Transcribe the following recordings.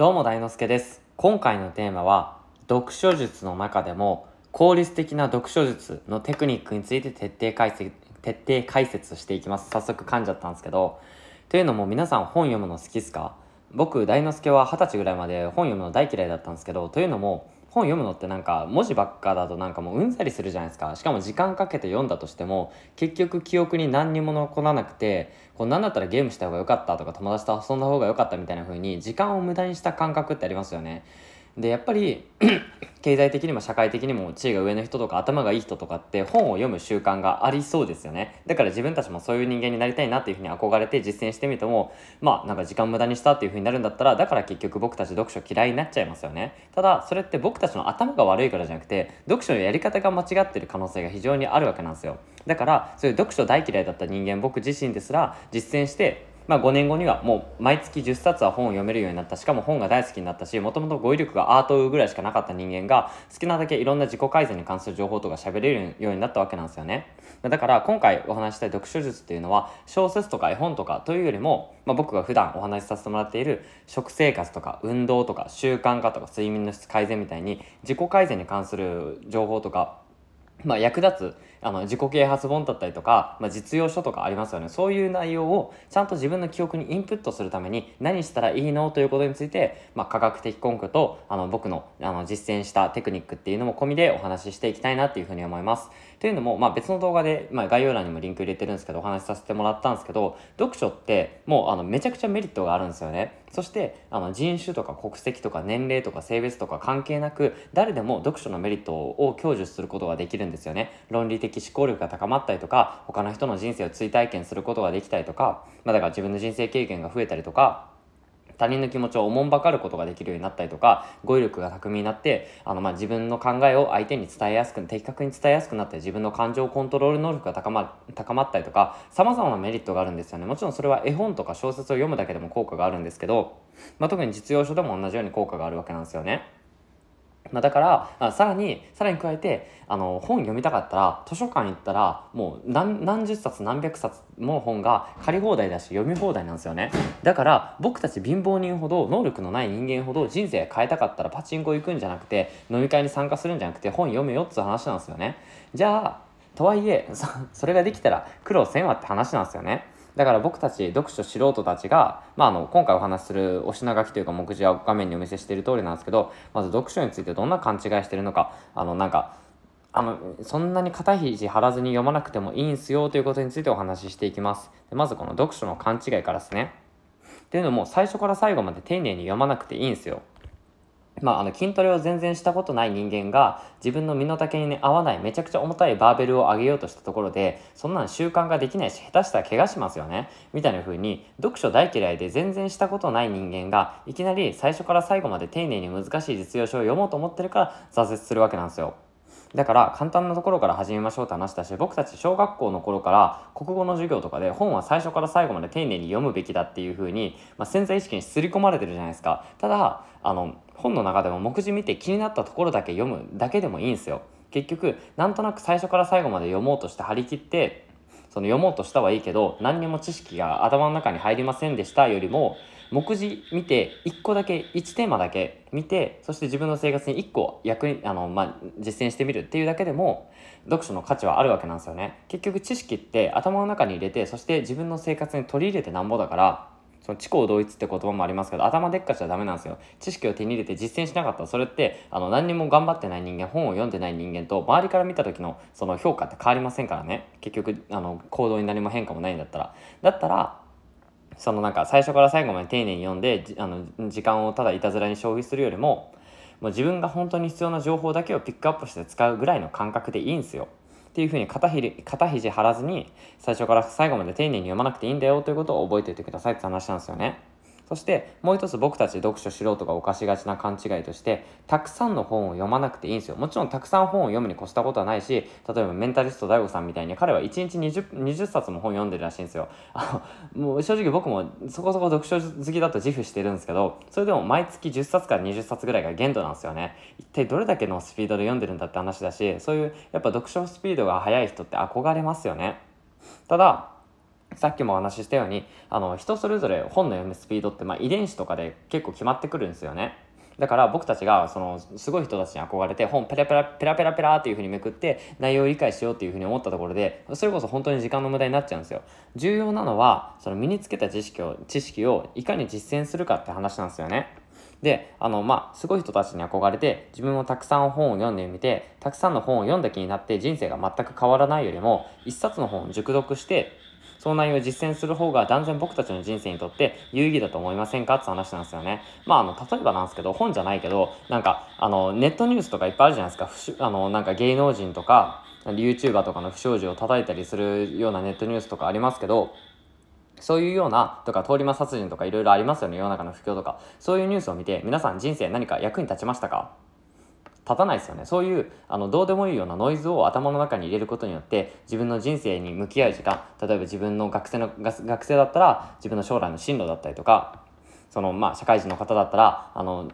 どうも大之助です今回のテーマは読書術の中でも効率的な読書術のテクニックについて徹底解析徹底解説していきます早速噛んじゃったんですけどというのも皆さん本読むの好きっすか僕大之助は二十歳ぐらいまで本読むの大嫌いだったんですけどというのも本読むのってなんか文字ばっかだとなんかもううんざりするじゃないですかしかも時間かけて読んだとしても結局記憶に何にも残らなくてこう何だったらゲームした方が良かったとか友達と遊んだ方が良かったみたいな風に時間を無駄にした感覚ってありますよねでやっぱり 経済的にも社会的にも地位が上の人とか頭がいい人とかって本を読む習慣がありそうですよねだから自分たちもそういう人間になりたいなっていうふうに憧れて実践してみてもまあなんか時間無駄にしたっていうふうになるんだったらだから結局僕たち読書嫌いになっちゃいますよねただそれって僕たちの頭が悪いからじゃなくて読書のやり方が間違ってる可能性が非常にあるわけなんですよだからそういう読書大嫌いだった人間僕自身ですら実践してまあ、5年後にはもう毎月10冊は本を読めるようになったしかも本が大好きになったしもともと語彙力がアートぐらいしかなかった人間が好きなだけいろんな自己改善に関する情報とか喋れるようになったわけなんですよねだから今回お話したい読書術っていうのは小説とか絵本とかというよりも、まあ、僕が普段お話しさせてもらっている食生活とか運動とか習慣化とか睡眠の質改善みたいに自己改善に関する情報とかまあ、役立つあの自己啓発本だったりとか、まあ、実用書とかありますよねそういう内容をちゃんと自分の記憶にインプットするために何したらいいのということについて、まあ、科学的根拠とあの僕のあの実践したテクニックっていうのも込みでお話ししていきたいなっていうふうに思います。というのも、まあ、別の動画で、まあ、概要欄にもリンク入れてるんですけどお話しさせてもらったんですけど読書ってもうあのめちゃくちゃメリットがあるんですよね。そしてあの人種とか国籍とか年齢とか性別とか関係なく誰でも読書のメリットを享受することができるんですよね。論理的的思考力が高まったりとか他の人の人生を追体験することができたりとか、まだから自分の人生経験が増えたりとか他人の気持ちをおもんばかることができるようになったりとか語彙力が巧みになってあのまあ自分の考えを相手に伝えやすく的確に伝えやすくなって自分の感情コントロール能力が高ま高まったりとかさまざまなメリットがあるんですよねもちろんそれは絵本とか小説を読むだけでも効果があるんですけど、まあ、特に実用書でも同じように効果があるわけなんですよね。まあ、だからさらにさらに加えてあの本読みたかったら図書館行ったらもう何十冊何百冊も本が借り放題だし読み放題なんですよねだから僕たち貧乏人ほど能力のない人間ほど人生変えたかったらパチンコ行くんじゃなくて飲み会に参加するんじゃなくて本読めよっつう話なんですよねじゃあとはいえ それができたら苦労せんわって話なんですよね。だから僕たち読書素人たちが、まあ、あの今回お話しするお品書きというか目次は画面にお見せしている通りなんですけどまず読書についてどんな勘違いしてるのかあのなんかあのそんなに肩肘張らずに読まなくてもいいんすよということについてお話ししていきますでまずこの読書の勘違いからですねっていうのも最初から最後まで丁寧に読まなくていいんですよまあ、あの筋トレを全然したことない人間が自分の身の丈に合わないめちゃくちゃ重たいバーベルを上げようとしたところでそんなん習慣ができないし下手したら怪我しますよねみたいな風に読書大嫌いで全然したことない人間がいきなり最初から最後まで丁寧に難しい実用書を読もうと思ってるから挫折するわけなんですよ。だから簡単なところから始めましょうって話だし僕たち小学校の頃から国語の授業とかで本は最初から最後まで丁寧に読むべきだっていう風に、まあ、潜在意識に刷り込まれてるじゃないですかただあの本の中でも目次見て気になったところだけ読むだけでもいいんですよ結局なんとなく最初から最後まで読もうとして張り切ってその読もうとしたはいいけど何にも知識が頭の中に入りませんでしたよりも目次見て1個だけ1テーマだけ見てそして自分の生活に1個役にあの、まあ、実践してみるっていうだけでも読書の価値はあるわけなんですよね結局知識って頭の中に入れてそして自分の生活に取り入れてなんぼだからその知行同一って言葉もありますけど頭でっかちはダメなんですよ知識を手に入れて実践しなかったそれってあの何にも頑張ってない人間本を読んでない人間と周りから見た時のその評価って変わりませんからね結局あの行動に何も変化もないんだったらだったらそのなんか最初から最後まで丁寧に読んであの時間をただいたずらに消費するよりももう自分が本当に必要な情報だけをピックアップして使うぐらいの感覚でいいんですよ。っていうふうに肩ひ肩肘張らずに最初から最後まで丁寧に読まなくていいんだよということを覚えておいてくださいって話なんですよね。そしてもう一つ僕たち読書素人が犯しがちな勘違いとしてたくさんの本を読まなくていいんですよもちろんたくさん本を読むに越したことはないし例えばメンタリスト DAIGO さんみたいに彼は1日 20, 20冊も本読んでるらしいんですよもう正直僕もそこそこ読書好きだと自負してるんですけどそれでも毎月10冊から20冊ぐらいが限度なんですよね一体どれだけのスピードで読んでるんだって話だしそういうやっぱ読書スピードが速い人って憧れますよねたださっきもお話ししたようにあの人それぞれ本の読むスピードって、まあ、遺伝子とかで結構決まってくるんですよね。だから僕たちがそのすごい人たちに憧れて本ペラペラペラペラペラっていう風にめくって内容を理解しようっていう風に思ったところでそれこそ本当に時間の無駄になっちゃうんですよ重要なのはその身につけた知識を知識をいかに実践するかって話なんですよねであのまあすごい人たちに憧れて自分もたくさん本を読んでみてたくさんの本を読んだ気になって人生が全く変わらないよりも一冊の本を熟読してその内容を実践する方が断然僕たちの人生にとって有意義だと思いませんかって話なんですよね。まあ、あの、例えばなんですけど、本じゃないけど、なんか、あの、ネットニュースとかいっぱいあるじゃないですか。あの、なんか芸能人とか、YouTuber とかの不祥事を叩いたりするようなネットニュースとかありますけど、そういうような、とか、通り魔殺人とかいろいろありますよね、世の中の不況とか。そういうニュースを見て、皆さん人生何か役に立ちましたか立たないですよねそういうあのどうでもいいようなノイズを頭の中に入れることによって自分の人生に向き合う時間例えば自分の学生の学生だったら自分の将来の進路だったりとかそのまあ社会人の方だったらあの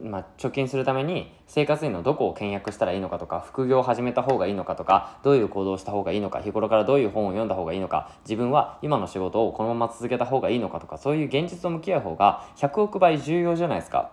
まあ、貯金するために生活費のどこを倹約したらいいのかとか副業を始めた方がいいのかとかどういう行動をした方がいいのか日頃からどういう本を読んだ方がいいのか自分は今の仕事をこのまま続けた方がいいのかとかそういう現実と向き合う方が100億倍重要じゃないですか。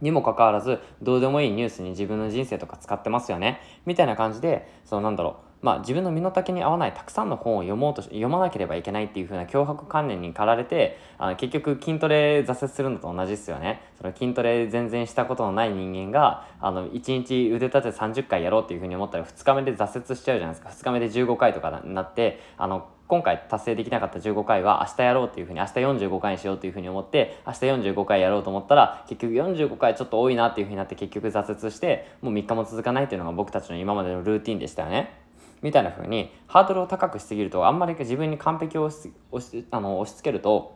にもかかわらず、どうでもいいニュースに自分の人生とか使ってますよね。みたいな感じで、そのなんだろう。まあ自分の身の丈に合わないたくさんの本を読もうと読まなければいけないっていう風な脅迫観念に駆られてあの結局筋トレ挫折するのと同じですよねその筋トレ全然したことのない人間があの1日腕立て30回やろうっていう風に思ったら2日目で挫折しちゃうじゃないですか2日目で15回とかなってあの今回達成できなかった15回は明日やろうっていうふうに明日45回にしようというふうに思って明日45回やろうと思ったら結局45回ちょっと多いなっていうふうになって結局挫折してもう3日も続かないっていうのが僕たちの今までのルーティンでしたよね。みたいな風にハードルを高くしすぎるとあんまり自分に完璧を押しあの押し付けると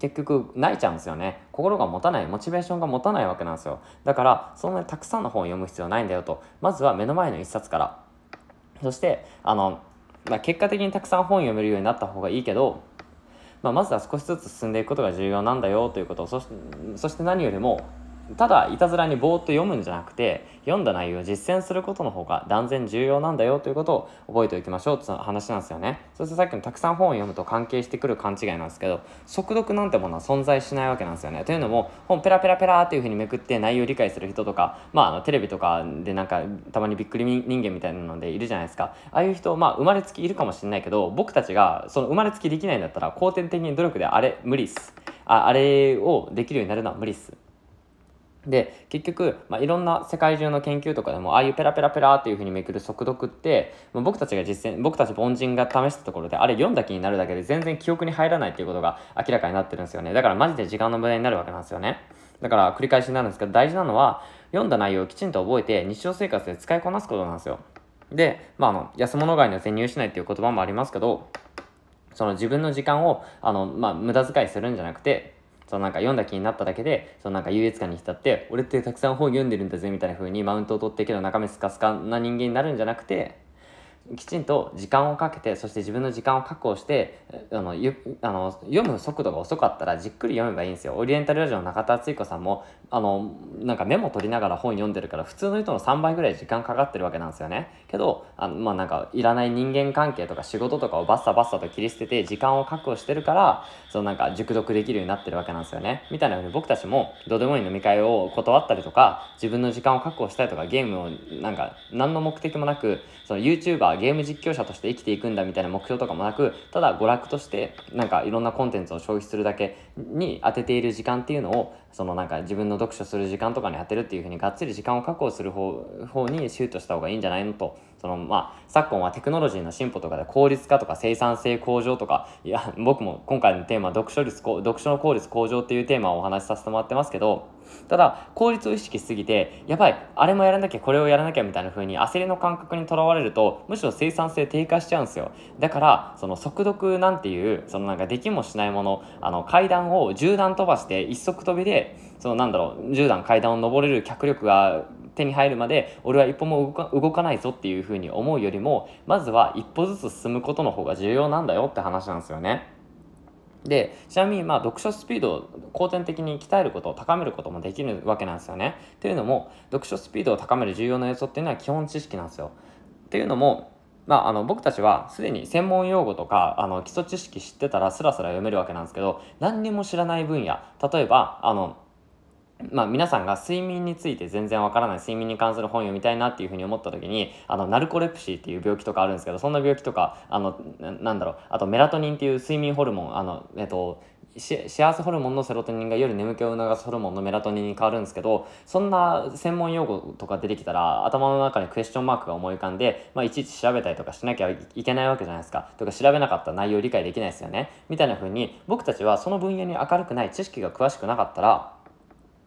結局泣いちゃうんですよね心が持たないモチベーションが持たないわけなんですよだからそんなにたくさんの本を読む必要ないんだよとまずは目の前の一冊からそしてあのまあ、結果的にたくさん本読めるようになった方がいいけど、まあ、まずは少しずつ進んでいくことが重要なんだよということをそして何よりもただいたずらにぼーっと読むんじゃなくて読んだ内容を実践することの方が断然重要なんだよということを覚えておきましょうって話なんですよねそしてさっきのたくさん本を読むと関係してくる勘違いなんですけど速読なんてものは存在しないわけなんですよねというのも本ペラペラペラっていうふうにめくって内容を理解する人とかまああのテレビとかでなんかたまにびっくり人間みたいなのでいるじゃないですかああいう人まあ生まれつきいるかもしれないけど僕たちがその生まれつきできないんだったら後天的に努力であれ無理っすああれをできるようになるのは無理っすで結局、まあ、いろんな世界中の研究とかでもああいうペラペラペラっていうふうにめくる速読って、まあ、僕たちが実践僕たち凡人が試したところであれ読んだ気になるだけで全然記憶に入らないっていうことが明らかになってるんですよねだからマジで時間の無駄になるわけなんですよねだから繰り返しになるんですけど大事なのは読んだ内容をきちんと覚えて日常生活で使いこなすことなんですよで、まあ、あの安物買いには入しないっていう言葉もありますけどその自分の時間をあの、まあ、無駄遣いするんじゃなくてそうなんか読んだ気になっただけで、そのなんか優越感に浸って、俺ってたくさん本読んでるんだぜみたいな風にマウントを取ってけど中身スカスカな人間になるんじゃなくて、きちんと時間をかけてそして自分の時間を確保してあのあの読む速度が遅かったらじっくり読めばいいんですよオリエンタルラジオの中田敦彦さんもあのなんかメモ取りながら本読んでるから普通の人の3倍ぐらい時間かかってるわけなんですよねけどあのまあなんかいらない人間関係とか仕事とかをバッサバッサと切り捨てて時間を確保してるからそのなんか熟読できるようになってるわけなんですよねみたいなふうに僕たちもどうでもいい飲み会を断ったりとか自分の時間を確保したりとかゲームをなんか何の目的もなくその YouTuber ゲーム実況者として生きていくんだみたいな目標とかもなくただ娯楽としてなんかいろんなコンテンツを消費するだけに当てている時間っていうのをそのなんか自分の読書する時間とかに当てるっていうふうにがっつり時間を確保する方にシュートした方がいいんじゃないのとそのまあ昨今はテクノロジーの進歩とかで効率化とか生産性向上とかいや僕も今回のテーマ読書率読書の効率向上っていうテーマをお話しさせてもらってますけどただ効率を意識しすぎてやばいあれもやらなきゃこれをやらなきゃみたいな風に焦りの感覚にとらわれるとむしろ生産性低下しちゃうんですよだからその速読なんていうそのなんかできもしないものあの階段を10段飛ばして一足飛びでそのなんだろう10段階段を登れる脚力が手に入るまで俺は一歩も動かないぞっていうふうに思うよりもまずは一歩ずつ進むことの方が重要なんだよって話なんですよね。でちなみにまあ読書スピードを後天的に鍛えることを高めることもできるわけなんですよね。というのも読書スピードを高める重要な要素っていうのは基本知識なんですよ。っていうのも、まあ、あの僕たちはすでに専門用語とかあの基礎知識知ってたらスラスラ読めるわけなんですけど何にも知らない分野例えばあのまあ、皆さんが睡眠について全然わからない睡眠に関する本読みたいなっていうふうに思った時にあのナルコレプシーっていう病気とかあるんですけどそんな病気とかあのなんだろうあとメラトニンっていう睡眠ホルモンあの、えっと、幸せホルモンのセロトニンが夜眠気を促すホルモンのメラトニンに変わるんですけどそんな専門用語とか出てきたら頭の中にクエスチョンマークが思い浮かんで、まあ、いちいち調べたりとかしなきゃいけないわけじゃないですかとか調べなかった内容理解できないですよねみたいな風に僕たちはその分野に明るくない知識が詳しくなかったら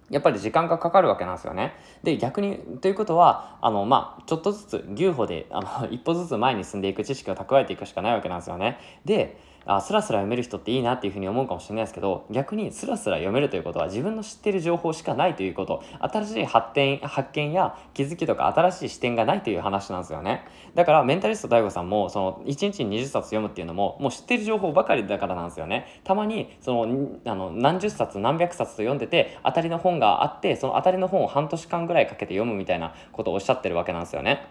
やっぱり時間がかかるわけなんですよね。で逆にということはあの、まあ、ちょっとずつ牛歩であの 一歩ずつ前に進んでいく知識を蓄えていくしかないわけなんですよね。であ、スラスラ読める人っていいなっていうふうに思うかもしれないですけど、逆にスラスラ読めるということは自分の知ってる情報しかないということ、新しい発展、発見や気づきとか新しい視点がないという話なんですよね。だからメンタリスト DAIGO さんも、その1日に20冊読むっていうのも、もう知ってる情報ばかりだからなんですよね。たまに、その、あの、何十冊何百冊と読んでて、当たりの本があって、その当たりの本を半年間ぐらいかけて読むみたいなことをおっしゃってるわけなんですよね。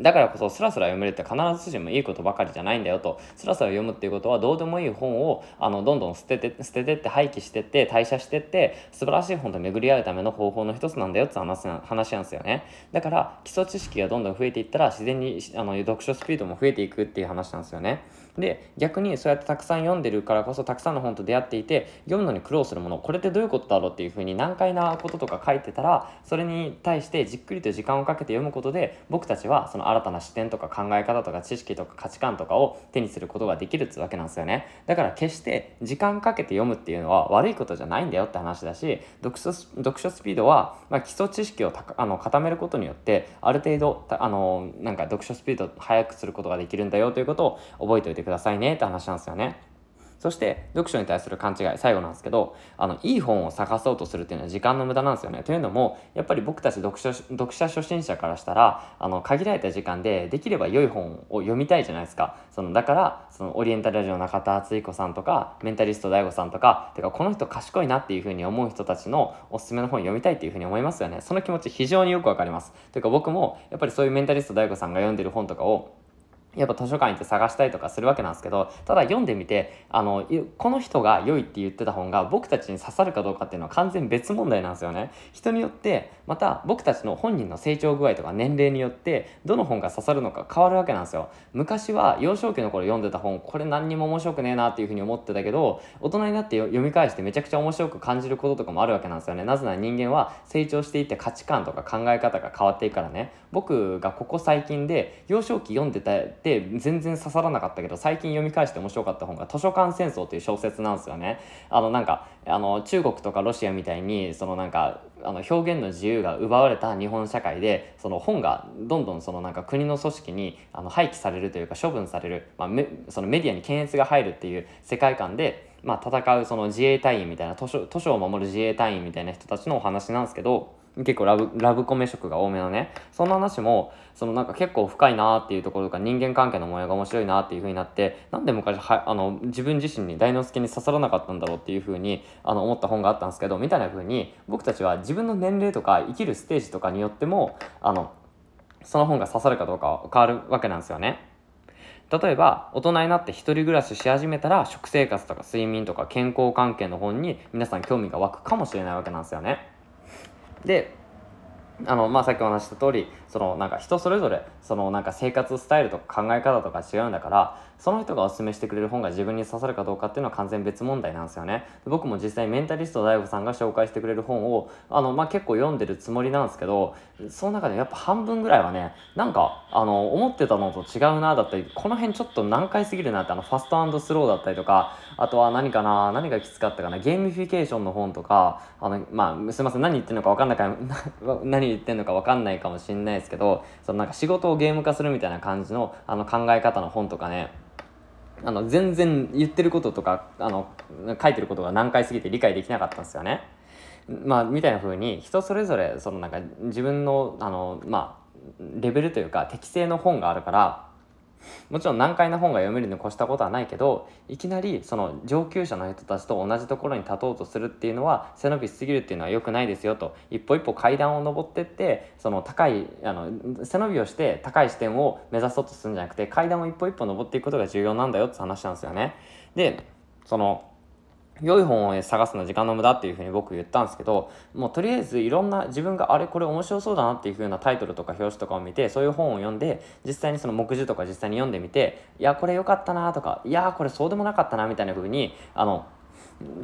だからこそスラスラ読めるって必ずしもいいことばかりじゃないんだよとスラスラ読むっていうことはどうでもいい本をあのどんどん捨てて捨ててって廃棄してって代謝してって素晴らしい本と巡り合うための方法の一つなんだよって話話なんですよねだから基礎知識がどんどん増えていったら自然にあの読書スピードも増えていくっていう話なんですよね。で逆にそうやってたくさん読んでるからこそたくさんの本と出会っていて読むのに苦労するものこれってどういうことだろうっていうふうに難解なこととか書いてたらそれに対してじっくりと時間をかけて読むことで僕たちはその新たな視点とか考え方とか知識とか価値観とかを手にすることができるってわけなんですよねだから決して時間かけて読むっていうのは悪いことじゃないんだよって話だし読書読書スピードは、まあ、基礎知識をあの固めることによってある程度あのなんか読書スピードを速くすることができるんだよということを覚えておいてください。くださいねって話なんですよね。そして読書に対する勘違い最後なんですけどあのいい本を探そうとするっていうのは時間の無駄なんですよね。というのもやっぱり僕たち読書読者初心者からしたらあの限られた時間でできれば良い本を読みたいじゃないですか。そのだからそのオリエンタルラジオの中田敦彦さんとかメンタリスト DAIGO さんとかてかこの人賢いなっていうふうに思う人たちのおすすめの本読みたいっていうふうに思いますよね。その気持ち非常によくわかります。というか僕もやっぱりそういうメンタリスト DAIGO さんが読んでる本とかをやっぱ図書館行って探したりとかするわけなんですけどただ読んでみてあのこの人が良いって言ってた本が僕たちに刺さるかどうかっていうのは完全別問題なんですよね人によってまた僕たちの本人の成長具合とか年齢によってどの本が刺さるのか変わるわけなんですよ昔は幼少期の頃読んでた本これ何にも面白くねえなっていうふうに思ってたけど大人になって読み返してめちゃくちゃ面白く感じることとかもあるわけなんですよねなぜなら人間は成長していって価値観とか考え方が変わっていくからね僕がここ最近で幼少期読んでたって全然刺さらなかったけど最近読み返して面白かった本が「図書館戦争」という小説なんですよね。あのなんかあの中国とかロシアみたいにそのなんかあの表現の自由が奪われた日本社会でその本がどんどんそのなんか国の組織にあの廃棄されるというか処分される、まあ、めそのメディアに検閲が入るっていう世界観で、まあ、戦うその自衛隊員みたいな図書図書を守る自衛隊員みたいな人たちのお話なんですけど結構ラブラブコメ色が多めのねそんな話もそのなんか結構深いなっていうところとか人間関係の模様が面白いなっていう風になってなんで昔はあの自分自身に大之助に刺さらなかったんだろうっていう風にあの思った本があったんですけどみたいな風に僕たちは自分の年齢とか生きるステージとかによってもあのその本が刺さるかどうかは変わるわけなんですよね。例えば大人になって一人暮らしし始めたら食生活とか睡眠とか健康関係の本に皆さん興味が湧くかもしれないわけなんですよね。であのまあ、さっきお話した通りそのなんか人それぞれそのなんか生活スタイルとか考え方とか違うんだからその人がおすすめしてくれる本が自分に刺さるかどうかっていうのは完全別問題なんですよね僕も実際メンタリスト DAIGO さんが紹介してくれる本をあの、まあ、結構読んでるつもりなんですけどその中でやっぱ半分ぐらいはねなんかあの思ってたのと違うなだったりこの辺ちょっと難解すぎるなってあのファストスローだったりとかあとは何かな何がきつかったかなゲーミフィケーションの本とかあの、まあ、すいません何言ってるのか分かんないか 何言ってるのか分かんないかもしれないですけどそのなんか仕事をゲーム化するみたいな感じのあの考え方の本とかねあの全然言ってることとかあの書いてることが難解すぎて理解できなかったんですよね。まあ、みたいな風に人それぞれそのなんか自分のあの、まあ、レベルというか適正の本があるからもちろん難解な本が読めるに越したことはないけどいきなりその上級者の人たちと同じところに立とうとするっていうのは背伸びしすぎるっていうのは良くないですよと一歩一歩階段を上ってってその高いあの背伸びをして高い視点を目指そうとするんじゃなくて階段を一歩一歩上っていくことが重要なんだよって話なんですよね。でその良い本を探すのは時間の無駄っていうふうに僕言ったんですけどもうとりあえずいろんな自分があれこれ面白そうだなっていうふうなタイトルとか表紙とかを見てそういう本を読んで実際にその目次とか実際に読んでみていやこれ良かったなとかいやこれそうでもなかったなみたいなふうにあの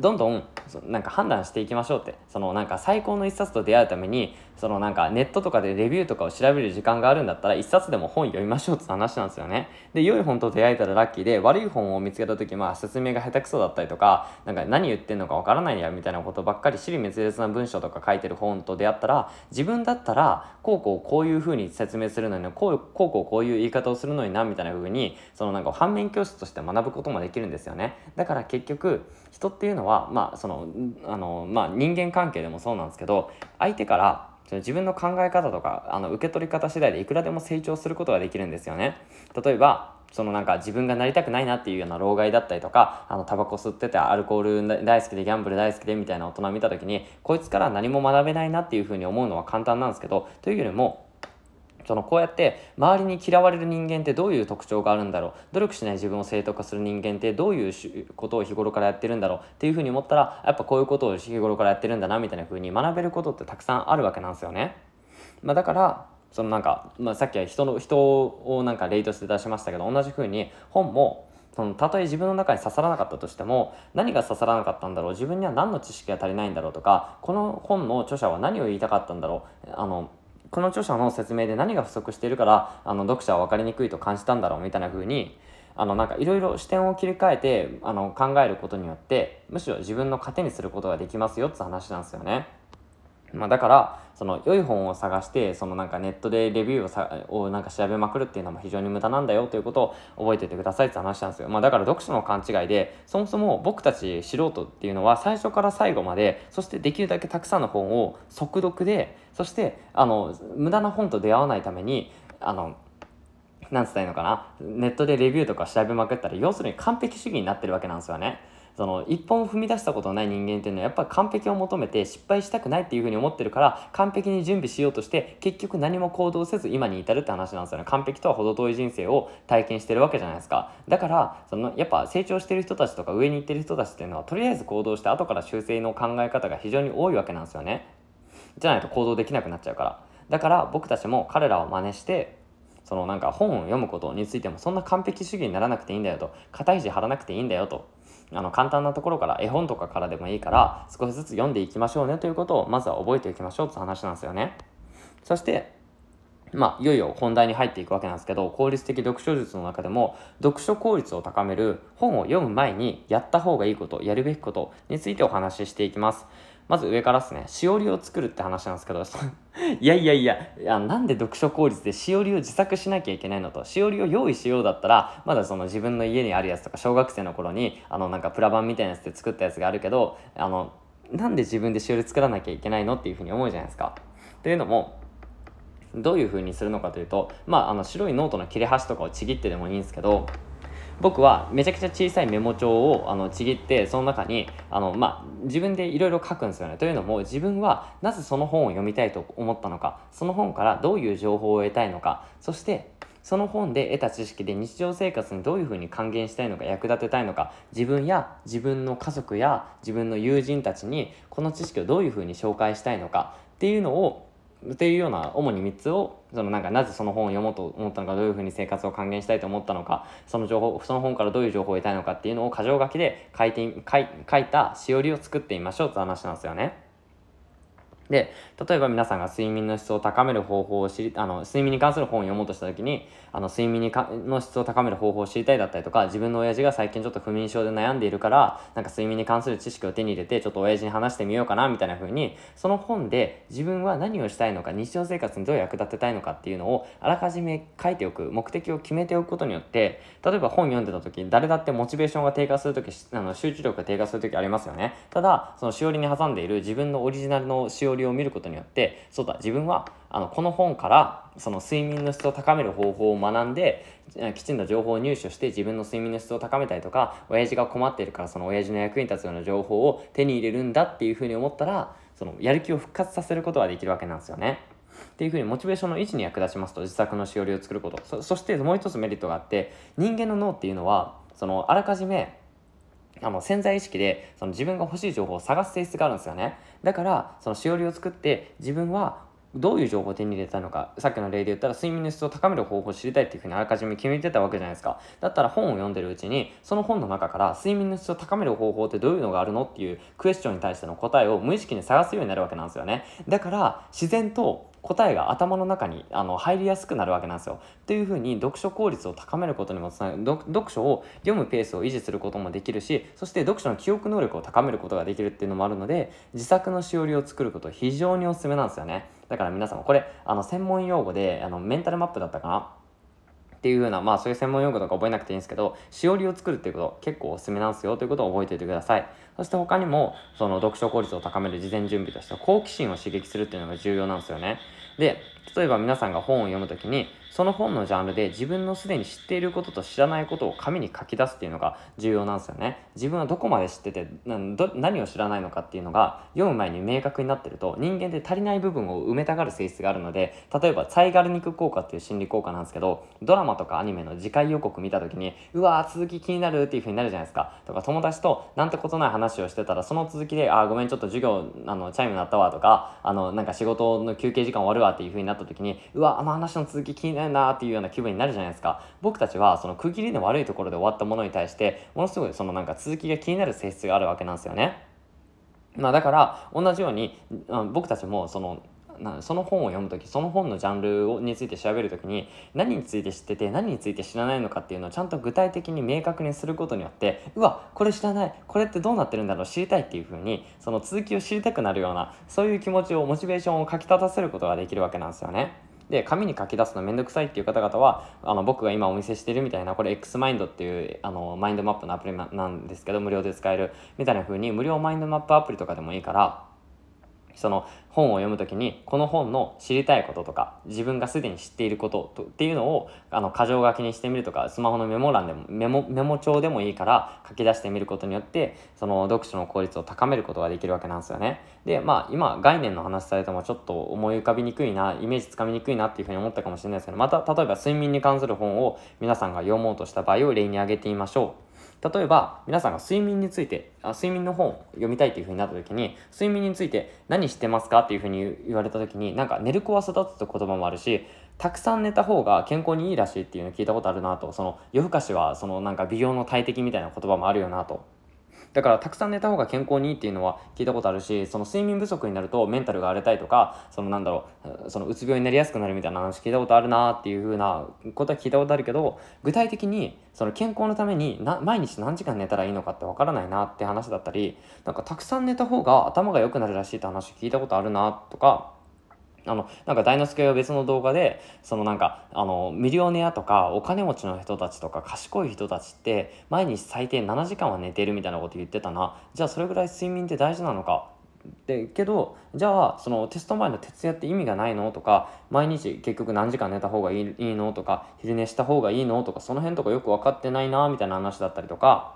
どんどんなんか判断していきましょうってそのなんか最高の一冊と出会うためにそのなんかネットとかでレビューとかを調べる時間があるんだったら一冊でも本読みましょうって話なんですよね。で、良い本と出会えたらラッキーで、悪い本を見つけた時、まあ説明が下手くそだったりとか、なんか何言ってんのかわからないやみたいなことばっかり、り滅裂な文章とか書いてる本と出会ったら、自分だったら、こうこうこういう風に説明するのに、こうこうこうこういう言い方をするのにな、みたいな風に、そのなんか反面教師として学ぶこともできるんですよね。だから結局、人っていうのは、まあその、あの、まあ人間関係でもそうなんですけど、相手から、自分の考え方とかあの受け取り方次第でいくらでも成長することができるんですよね例えばそのなんか自分がなりたくないなっていうような老害だったりとかあのタバコ吸っててアルコール大好きでギャンブル大好きでみたいな大人見た時にこいつから何も学べないなっていうふうに思うのは簡単なんですけどというよりもそのこうやって周りに嫌われる人間ってどういう特徴があるんだろう努力しない自分を正当化する人間ってどういうことを日頃からやってるんだろうっていうふうに思ったらやっぱこういうことを日頃からやってるんだなみたいなふうに学べることってたくさんあるわけなんですよね。まあ、だからそのなんか、まあ、さっきは人の人をなんか例として出しましたけど同じふうに本もそのたとえ自分の中に刺さらなかったとしても何が刺さらなかったんだろう自分には何の知識が足りないんだろうとかこの本の著者は何を言いたかったんだろうあのこの著者の説明で何が不足しているからあの読者は分かりにくいと感じたんだろうみたいな風にあのなんかいろいろ視点を切り替えてあの考えることによってむしろ自分の糧にすることができますよって話なんですよね。まあ、だからその良い本を探してそのなんかネットでレビューをさをなんか調べまくるっていうのも非常に無駄なんだよということを覚えておいてくださいって話なんですよ、まあ、だから読書の勘違いでそもそも僕たち素人っていうのは最初から最後までそしてできるだけたくさんの本を速読でそしてあの無駄な本と出会わないためにあのなんつったらいいのかなネットでレビューとか調べまくったら要するに完璧主義になってるわけなんですよね。その一本踏み出したことのない人間っていうのはやっぱ完璧を求めて失敗したくないっていうふうに思ってるから完璧に準備しようとして結局何も行動せず今に至るって話なんですよね完璧とは程遠い人生を体験してるわけじゃないですかだからそのやっぱ成長してる人たちとか上に行ってる人たちっていうのはとりあえず行動して後から修正の考え方が非常に多いわけなんですよねじゃないと行動できなくなっちゃうからだから僕たちも彼らを真似してそのなんか本を読むことについてもそんな完璧主義にならなくていいんだよと肩肘張らなくていいんだよとあの簡単なところから絵本とかからでもいいから少しずつ読んでいきましょうねということをまずは覚えていきましょうって話なんですよね。そしてまあ、いよいよ本題に入っていくわけなんですけど、効率的読書術の中でも、読書効率を高める本を読む前にやった方がいいこと、やるべきことについてお話ししていきます。まず上からですね、しおりを作るって話なんですけど、いやいやいやいや、なんで読書効率でしおりを自作しなきゃいけないのと、しおりを用意しようだったら、まだその自分の家にあるやつとか、小学生の頃に、あの、なんかプラ版みたいなやつで作ったやつがあるけど、あの、なんで自分でしおり作らなきゃいけないのっていうふうに思うじゃないですか。というのも、どういうふうにするのかというと、まあ、あの白いノートの切れ端とかをちぎってでもいいんですけど、僕はめちゃくちゃ小さいメモ帳をあのちぎってその中にあの、まあ、自分でいろいろ書くんですよねというのも自分はなぜその本を読みたいと思ったのかその本からどういう情報を得たいのかそしてその本で得た知識で日常生活にどういうふうに還元したいのか役立てたいのか自分や自分の家族や自分の友人たちにこの知識をどういうふうに紹介したいのかっていうのをっていうような主に3つをそのなんかなぜその本を読もうと思ったのかどういうふうに生活を還元したいと思ったのかその情報その本からどういう情報を得たいのかっていうのを箇条書きで書いて書い書いたしおりを作ってみましょうって話なんですよね。で例えば皆さんが睡眠の質を高める方法を知りあの睡眠に関する本を読もうとした時にあの睡眠にかの質を高める方法を知りたいだったりとか自分の親父が最近ちょっと不眠症で悩んでいるからなんか睡眠に関する知識を手に入れてちょっと親父に話してみようかなみたいな風にその本で自分は何をしたいのか日常生活にどう役立てたいのかっていうのをあらかじめ書いておく目的を決めておくことによって例えば本読んでた時誰だってモチベーションが低下する時あの集中力が低下する時ありますよねただそのしおりに挟んでいる自分のオリジナルのしおりを見ることによってそうだ自分はあのこの本からその睡眠の質を高める方法を学んできちんと情報を入手して自分の睡眠の質を高めたりとか親父が困っているからその親父の役に立つような情報を手に入れるんだっていうふうに思ったらそのやる気を復活させることができるわけなんですよね。っていうふうにモチベーションの維持に役立ちますと自作のしおりを作ることそしてもう一つメリットがあって人間の脳っていうのはそのあらかじめあの潜在意識でその自分が欲しい情報を探す性質があるんですよねだからそのしおりを作って自分はどういう情報を手に入れたのか、さっきの例で言ったら睡眠の質を高める方法を知りたいっていうふうにあらかじめ決めてたわけじゃないですか。だったら本を読んでるうちに、その本の中から睡眠の質を高める方法ってどういうのがあるのっていうクエスチョンに対しての答えを無意識に探すようになるわけなんですよね。だから、自然と答えが頭の中にあの入りやすくなるわけなんですよ。というふうに読書効率を高めることにもつながる読書を読むペースを維持することもできるしそして読書の記憶能力を高めることができるっていうのもあるので自作のしおりを作ること非常におすすめなんですよね。だから皆さんもこれあの専門用語であのメンタルマップだったかなっていうような、まあそういう専門用語とか覚えなくていいんですけど、しおりを作るっていうこと、結構おすすめなんですよということを覚えておいてください。そして他にも、その読書効率を高める事前準備として好奇心を刺激するっていうのが重要なんですよね。で、例えば皆さんが本を読むときに、その本のジャンルで自分のすでに知っていることと知らないことを紙に書き出すっていうのが重要なんですよね自分はどこまで知ってて何を知らないのかっていうのが読む前に明確になってると人間で足りない部分を埋めたがる性質があるので例えばサイガルニク効果っていう心理効果なんですけどドラマとかアニメの次回予告見た時にうわー続き気になるっていうふうになるじゃないですかとか友達となんてことない話をしてたらその続きであーごめんちょっと授業あのチャイム鳴ったわとかあのなんか仕事の休憩時間終わるわっていうふうになった時にうわあの話の続き気になるないなっていうような気分になるじゃないですか僕たちはその区切りの悪いところで終わったものに対してものすごいそのなんか続きが気になる性質があるわけなんですよね。まあ、だから同じように僕たちもそのなその本を読む時その本のジャンルをについて調べる時に何について知ってて何について知らないのかっていうのをちゃんと具体的に明確にすることによってうわこれ知らないこれってどうなってるんだろう知りたいっていう風にその続きを知りたくなるようなそういう気持ちをモチベーションをかきたたせることができるわけなんですよね。で紙に書き出すのめんどくさいっていう方々はあの僕が今お見せしてるみたいなこれ X マインドっていうあのマインドマップのアプリなんですけど無料で使えるみたいな風に無料マインドマップアプリとかでもいいからその本を読む時にこの本の知りたいこととか自分がすでに知っていることとっていうのをあの箇条書きにしてみるとかスマホのメモ欄でもメモメモ帳でもいいから書き出してみることによってその読書の効率を高めることができるわけなんですよね。でまあ今概念の話されてもちょっと思い浮かびにくいなイメージつかみにくいなっていうふうに思ったかもしれないですけどまた例えば睡眠に関する本を皆さんが読もうとした場合を例に挙げてみましょう。例えば皆さんが睡眠についてあ睡眠の本を読みたいっていうふうになった時に睡眠について何してますかっていうふうに言われた時になんか寝る子は育つって言葉もあるしたくさん寝た方が健康にいいらしいっていうの聞いたことあるなとその夜更かしはそのなんか美容の大敵みたいな言葉もあるよなとだからたくさん寝た方が健康にいいっていうのは聞いたことあるしその睡眠不足になるとメンタルが荒れたりとかそのなんだろうそのうつ病になりやすくなるみたいな話聞いたことあるなっていうふうなことは聞いたことあるけど具体的にその健康のためにな毎日何時間寝たらいいのかってわからないなって話だったりなんかたくさん寝た方が頭が良くなるらしいって話聞いたことあるなとかあの、なんか大之助は別の動画で、そのなんか、あの、ミリオネアとかお金持ちの人たちとか賢い人たちって、毎日最低7時間は寝てるみたいなこと言ってたな。じゃあそれぐらい睡眠って大事なのかでけどじゃあそのテスト前の徹夜って意味がないのとか毎日結局何時間寝た方がいいのとか昼寝した方がいいのとかその辺とかよく分かってないなみたいな話だったりとか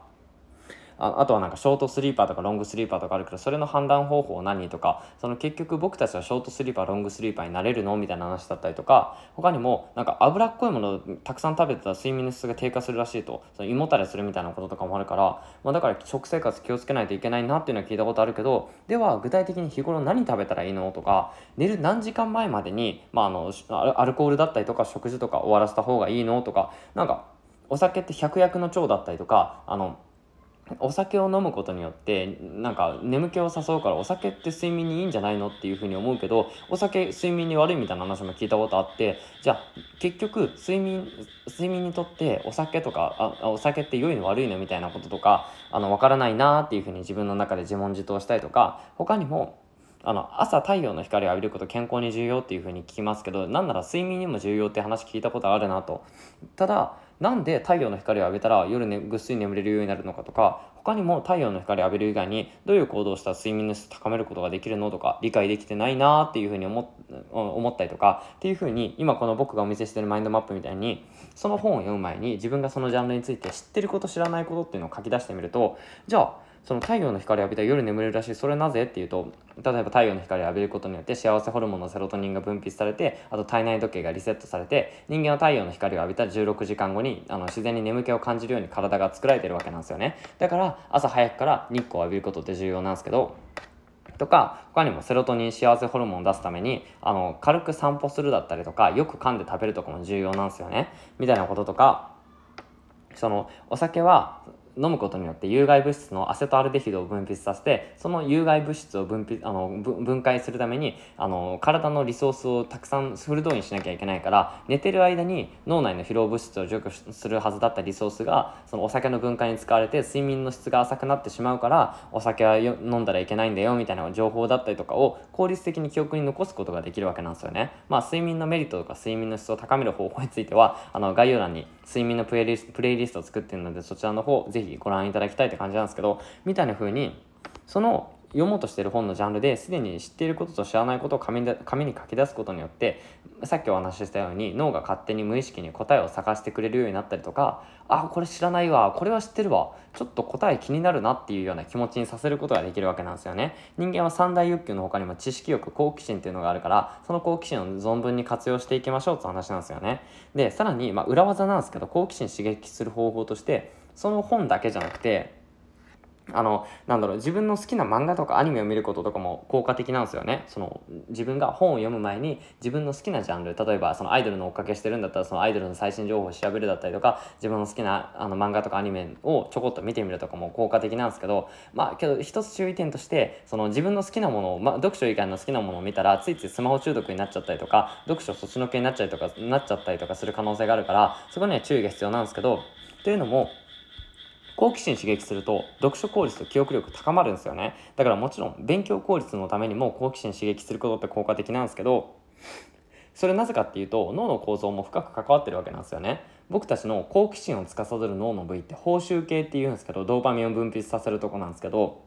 ああとはなんかショートスリーパーとかロングスリーパーとかあるけどそれの判断方法何とかその結局僕たちはショートスリーパーロングスリーパーになれるのみたいな話だったりとか他にもなんか脂っこいものをたくさん食べてたら睡眠の質が低下するらしいとその胃もたれするみたいなこととかもあるから、まあ、だから食生活気をつけないといけないなっていうのは聞いたことあるけどでは具体的に日頃何食べたらいいのとか寝る何時間前までに、まあ、あのアルコールだったりとか食事とか終わらせた方がいいのとかなんかお酒って百薬の長だったりとかあのお酒を飲むことによってなんか眠気を誘うからお酒って睡眠にいいんじゃないのっていうふうに思うけどお酒睡眠に悪いみたいな話も聞いたことあってじゃあ結局睡眠睡眠にとってお酒とかあお酒って良いの悪いのみたいなこととかあの分からないなっていうふうに自分の中で自問自答したりとか他にもあの朝太陽の光を浴びること健康に重要っていうふうに聞きますけどなんなら睡眠にも重要って話聞いたことあるなとただなんで太陽の光を浴びたら夜、ね、ぐっすり眠れるようになるのかとか他にも太陽の光を浴びる以外にどういう行動をしたら睡眠の質を高めることができるのとか理解できてないなーっていうふうに思思ったりとかっていうふうに今この僕がお見せしてるマインドマップみたいにその本を読む前に自分がそのジャンルについて知ってること知らないことっていうのを書き出してみるとじゃあその太陽の光を浴びたら夜眠れるらしいそれなぜっていうと例えば太陽の光を浴びることによって幸せホルモンのセロトニンが分泌されてあと体内時計がリセットされて人間は太陽の光を浴びた16時間後にあの自然に眠気を感じるように体が作られてるわけなんですよねだから朝早くから日光を浴びることって重要なんですけどとか他にもセロトニン幸せホルモンを出すためにあの軽く散歩するだったりとかよく噛んで食べるとかも重要なんですよねみたいなこととかそのお酒は飲むことによって有害物質のアセトアルデヒドを分泌させてその有害物質を分泌あの分解するためにあの体のリソースをたくさんフル動員しなきゃいけないから寝てる間に脳内の疲労物質を除去するはずだったリソースがそのお酒の分解に使われて睡眠の質が浅くなってしまうからお酒は飲んだらいけないんだよみたいな情報だったりとかを効率的に記憶に残すことができるわけなんですよね。まあ、睡眠のメリットとか睡眠の質を高める方法についてはあの概要欄に睡眠のプレイリストを作ってるのでそちらの方ぜひひご覧いただきたいって感じなんですけど、みたいな風に、その読もうとしてる本のジャンルですでに知っていることと知らないことを紙で紙に書き出すことによってさっきお話ししたように脳が勝手に無意識に答えを探してくれるようになったりとかあこれ知らないわこれは知ってるわちょっと答え気になるなっていうような気持ちにさせることができるわけなんですよね人間は三大欲求の他にも知識欲好奇心っていうのがあるからその好奇心を存分に活用していきましょうって話なんですよねでさらに、まあ、裏技なんですけど好奇心刺激する方法としてその本だけじゃなくてあのなんだろう自分の好きな漫画とかアニメを見ることとかも効果的なんですよねその自分が本を読む前に自分の好きなジャンル例えばそのアイドルの追っかけしてるんだったらそのアイドルの最新情報を調べるだったりとか自分の好きなあの漫画とかアニメをちょこっと見てみるとかも効果的なんですけどまあけど一つ注意点としてその自分の好きなものを、まあ、読書以外の好きなものを見たらついついスマホ中毒になっちゃったりとか読書そっちのけになっちゃいとかなっちゃったりとかする可能性があるからそこには注意が必要なんですけどというのも好奇心刺激すると読書効率と記憶力高まるんですよねだからもちろん勉強効率のためにも好奇心刺激することって効果的なんですけどそれなぜかっていうと脳の構造も深く関わってるわけなんですよね僕たちの好奇心を司る脳の部位って報酬系っていうんですけどドーパミンを分泌させるとこなんですけど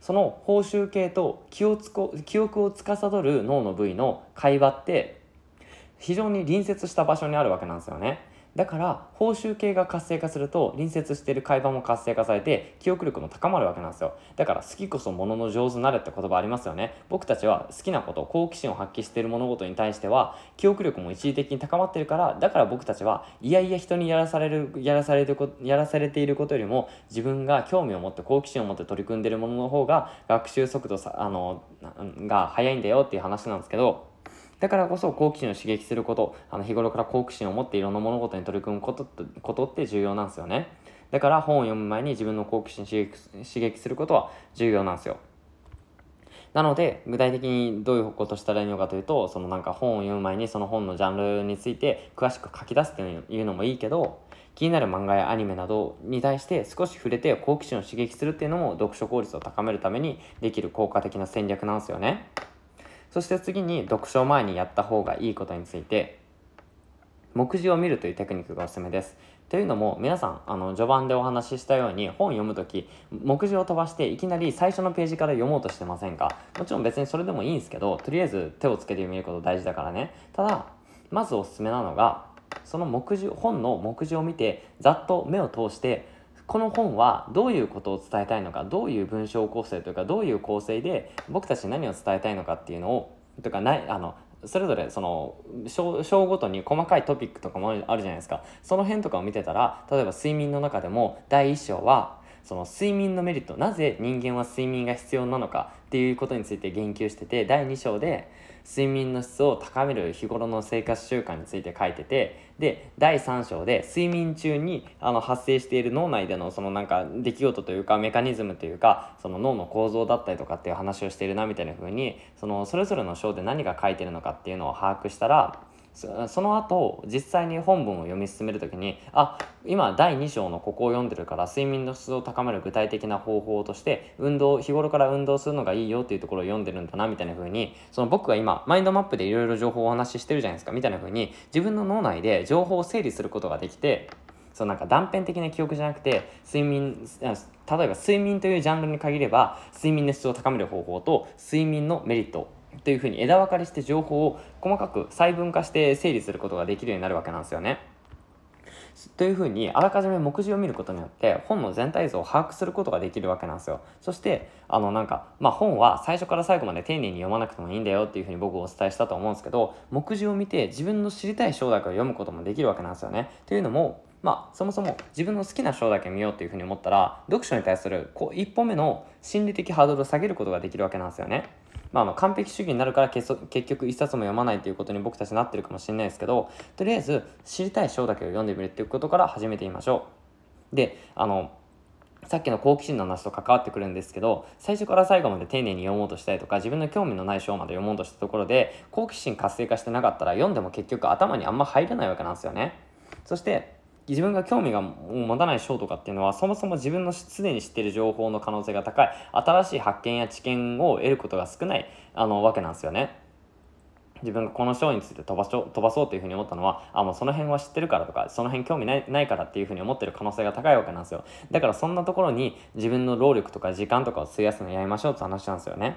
その報酬系と記憶記憶を司る脳の部位の会話って非常に隣接した場所にあるわけなんですよねだから報酬系が活性化すると隣接している会話も活性化されて記憶力も高まるわけなんですよだから好きこそものの上手なれって言葉ありますよね僕たちは好きなこと好奇心を発揮している物事に対しては記憶力も一時的に高まってるからだから僕たちはいやいや人にやらされるやらされてやらされていることよりも自分が興味を持って好奇心を持って取り組んでいるものの方が学習速度さあのが速いんだよっていう話なんですけどだからこそ好奇心を刺激すること、あの日頃から好奇心を持っていろんな物事に取り組むことことって重要なんですよね。だから本を読む前に自分の好奇心刺激刺激することは重要なんですよ。なので、具体的にどういうことしたらいいのかというと、そのなんか本を読む前にその本のジャンルについて詳しく書き出すっていうのもいいけど、気になる漫画やアニメなどに対して少し触れて好奇心を刺激するっていうのも読書効率を高めるためにできる効果的な戦略なんですよね。そして次に読書前にやった方がいいことについて目次を見るというテクニックがおすすめです。というのも皆さんあの序盤でお話ししたように本読む時目次を飛ばしていきなり最初のページから読もうとしてませんかもちろん別にそれでもいいんですけどとりあえず手をつけてみること大事だからねただまずおすすめなのがその目次本の目次を見てざっと目を通してこの本はどういうことを伝えたいのかどういう文章構成というかどういう構成で僕たちに何を伝えたいのかっていうのをとかないあのそれぞれその章ごとに細かいトピックとかもあるじゃないですかその辺とかを見てたら例えば睡眠の中でも第1章はその睡眠のメリットなぜ人間は睡眠が必要なのかっていうことについて言及してて第2章で睡眠の質を高める日頃の生活習慣について書いててで第3章で睡眠中にあの発生している脳内でのそのなんか出来事というかメカニズムというかその脳の構造だったりとかっていう話をしているなみたいな風にそのそれぞれの章で何が書いてるのかっていうのを把握したらその後実際に本文を読み進める時にあ今第2章のここを読んでるから睡眠の質を高める具体的な方法として運動日頃から運動するのがいいよっていうところを読んでるんだなみたいな風にその僕が今マインドマップでいろいろ情報をお話ししてるじゃないですかみたいな風に自分の脳内で情報を整理することができてそのなんか断片的な記憶じゃなくて睡眠例えば睡眠というジャンルに限れば睡眠の質を高める方法と睡眠のメリットというふうに枝分かれして情報を細かく細分化して整理することができるようになるわけなんですよね。というふうにあらかじめ目次を見ることによって本の全体像を把握することができるわけなんですよそしてあのなんか、まあ、本は最初から最後まで丁寧に読まなくてもいいんだよっていうふうに僕お伝えしたと思うんですけど目次を見て自分の知りたい章だけを読むこともできるわけなんですよねというのもまあ、そもそも自分の好きな章だけ見ようっていうふうに思ったら読書に対するこう一歩目の心理的ハードルを下げることができるわけなんですよね。まあ、まあ完璧主義になるから結局一冊も読まないということに僕たちなってるかもしれないですけどとりあえず知りたい章だけを読んでみるっていうことから始めてみましょう。であのさっきの好奇心の話と関わってくるんですけど最初から最後まで丁寧に読もうとしたりとか自分の興味のない章まで読もうとしたところで好奇心活性化してなかったら読んでも結局頭にあんま入らないわけなんですよね。そして自分が興味が持たないーとかっていうのはそもそも自分のすでに知っている情報の可能性が高い新しい発見や知見を得ることが少ないあのわけなんですよね。自分がこの章について飛ばしょ飛ばそうというふうに思ったのはあもうその辺は知ってるからとかその辺興味ないないからっていうふうに思ってる可能性が高いわけなんですよだからそんなところに自分の労力とか時間とかを費やすのやりましょうって話なんですよね。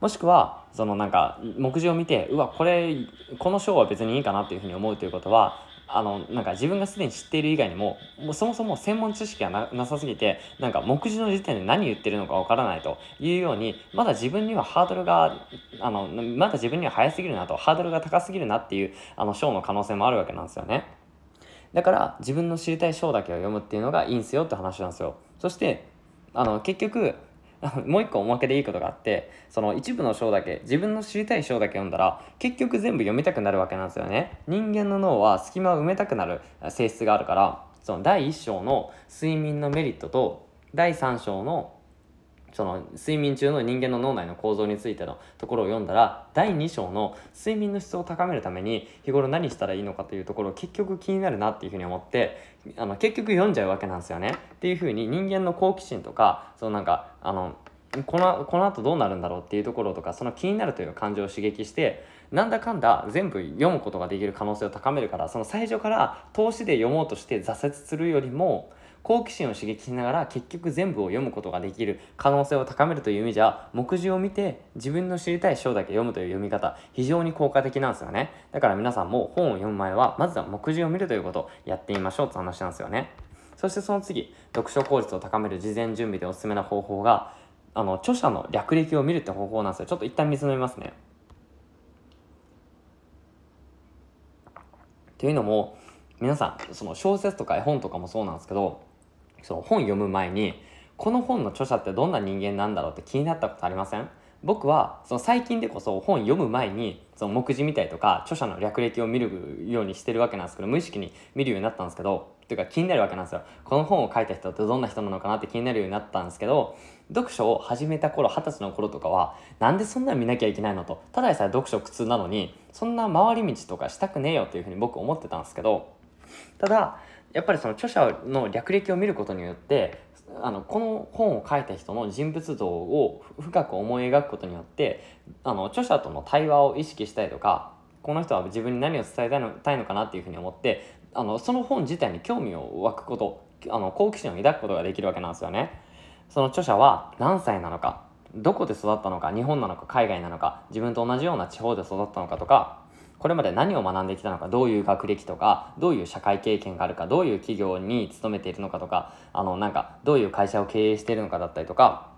もしくは、そのなんか、目次を見て、うわ、これ、この章は別にいいかなっていうふうに思うということは、あのなんか自分がすでに知っている以外にももうそもそも専門知識がなさすぎてなんか目次の時点で何言ってるのかわからないというようにまだ自分にはハードルがあのまだ自分には早すぎるなとハードルが高すぎるなっていうあの章の可能性もあるわけなんですよねだから自分の知りたい章だけを読むっていうのがいいんすよって話なんですよそしてあの結局 もう一個おまけでいいことがあってその一部の章だけ自分の知りたい章だけ読んだら結局全部読みたくなるわけなんですよね人間の脳は隙間を埋めたくなる性質があるからその第1章の睡眠のメリットと第3章のその睡眠中の人間の脳内の構造についてのところを読んだら第2章の睡眠の質を高めるために日頃何したらいいのかというところ結局気になるなっていうふうに思ってあの結局読んじゃうわけなんですよね。っていうふうに人間の好奇心とかそのなんかあのこのこの後どうなるんだろうっていうところとかその気になるという感情を刺激してなんだかんだ全部読むことができる可能性を高めるからその最初から投資で読もうとして挫折するよりも好奇心を刺激しながら結局全部を読むことができる可能性を高めるという意味じゃ目次を見て自分の知りたい章だけ読むという読み方非常に効果的なんですよねだから皆さんも本を読む前はまずは目次を見るということをやってみましょうって話なんですよねそしてその次読書効率を高める事前準備でおすすめな方法があの著者の略歴を見るって方法なんですよちょっと一旦水飲みますねというのも皆さんその小説とか絵本とかもそうなんですけどその本読む前にこの本の著者ってどんな人間なんだろうって気になったことありません僕はその最近でこそ本読む前にその目次みたいとか著者の略歴を見るようにしてるわけなんですけど無意識に見るようになったんですけどというか気になるわけなんですよこの本を書いた人ってどんな人なのかなって気になるようになったんですけど読書を始めた頃二十歳の頃とかはなんでそんな見なきゃいけないのとただでさえ読書苦痛なのにそんな回り道とかしたくねえよっていうふうに僕思ってたんですけどただやっぱりその著者の略歴を見ることによってあのこの本を書いた人の人物像を深く思い描くことによってあの著者との対話を意識したりとかこの人は自分に何を伝えたいのたいのかなっていうふうに思ってあのその本自体に興味を湧くことあの好奇心を抱くことができるわけなんですよね。その著者は何歳なのかどこで育ったのか日本なのか海外なのか自分と同じような地方で育ったのかとかこれまで何を学んできたのかどういう学歴とかどういう社会経験があるかどういう企業に勤めているのかとかあのなんかどういう会社を経営しているのかだったりとか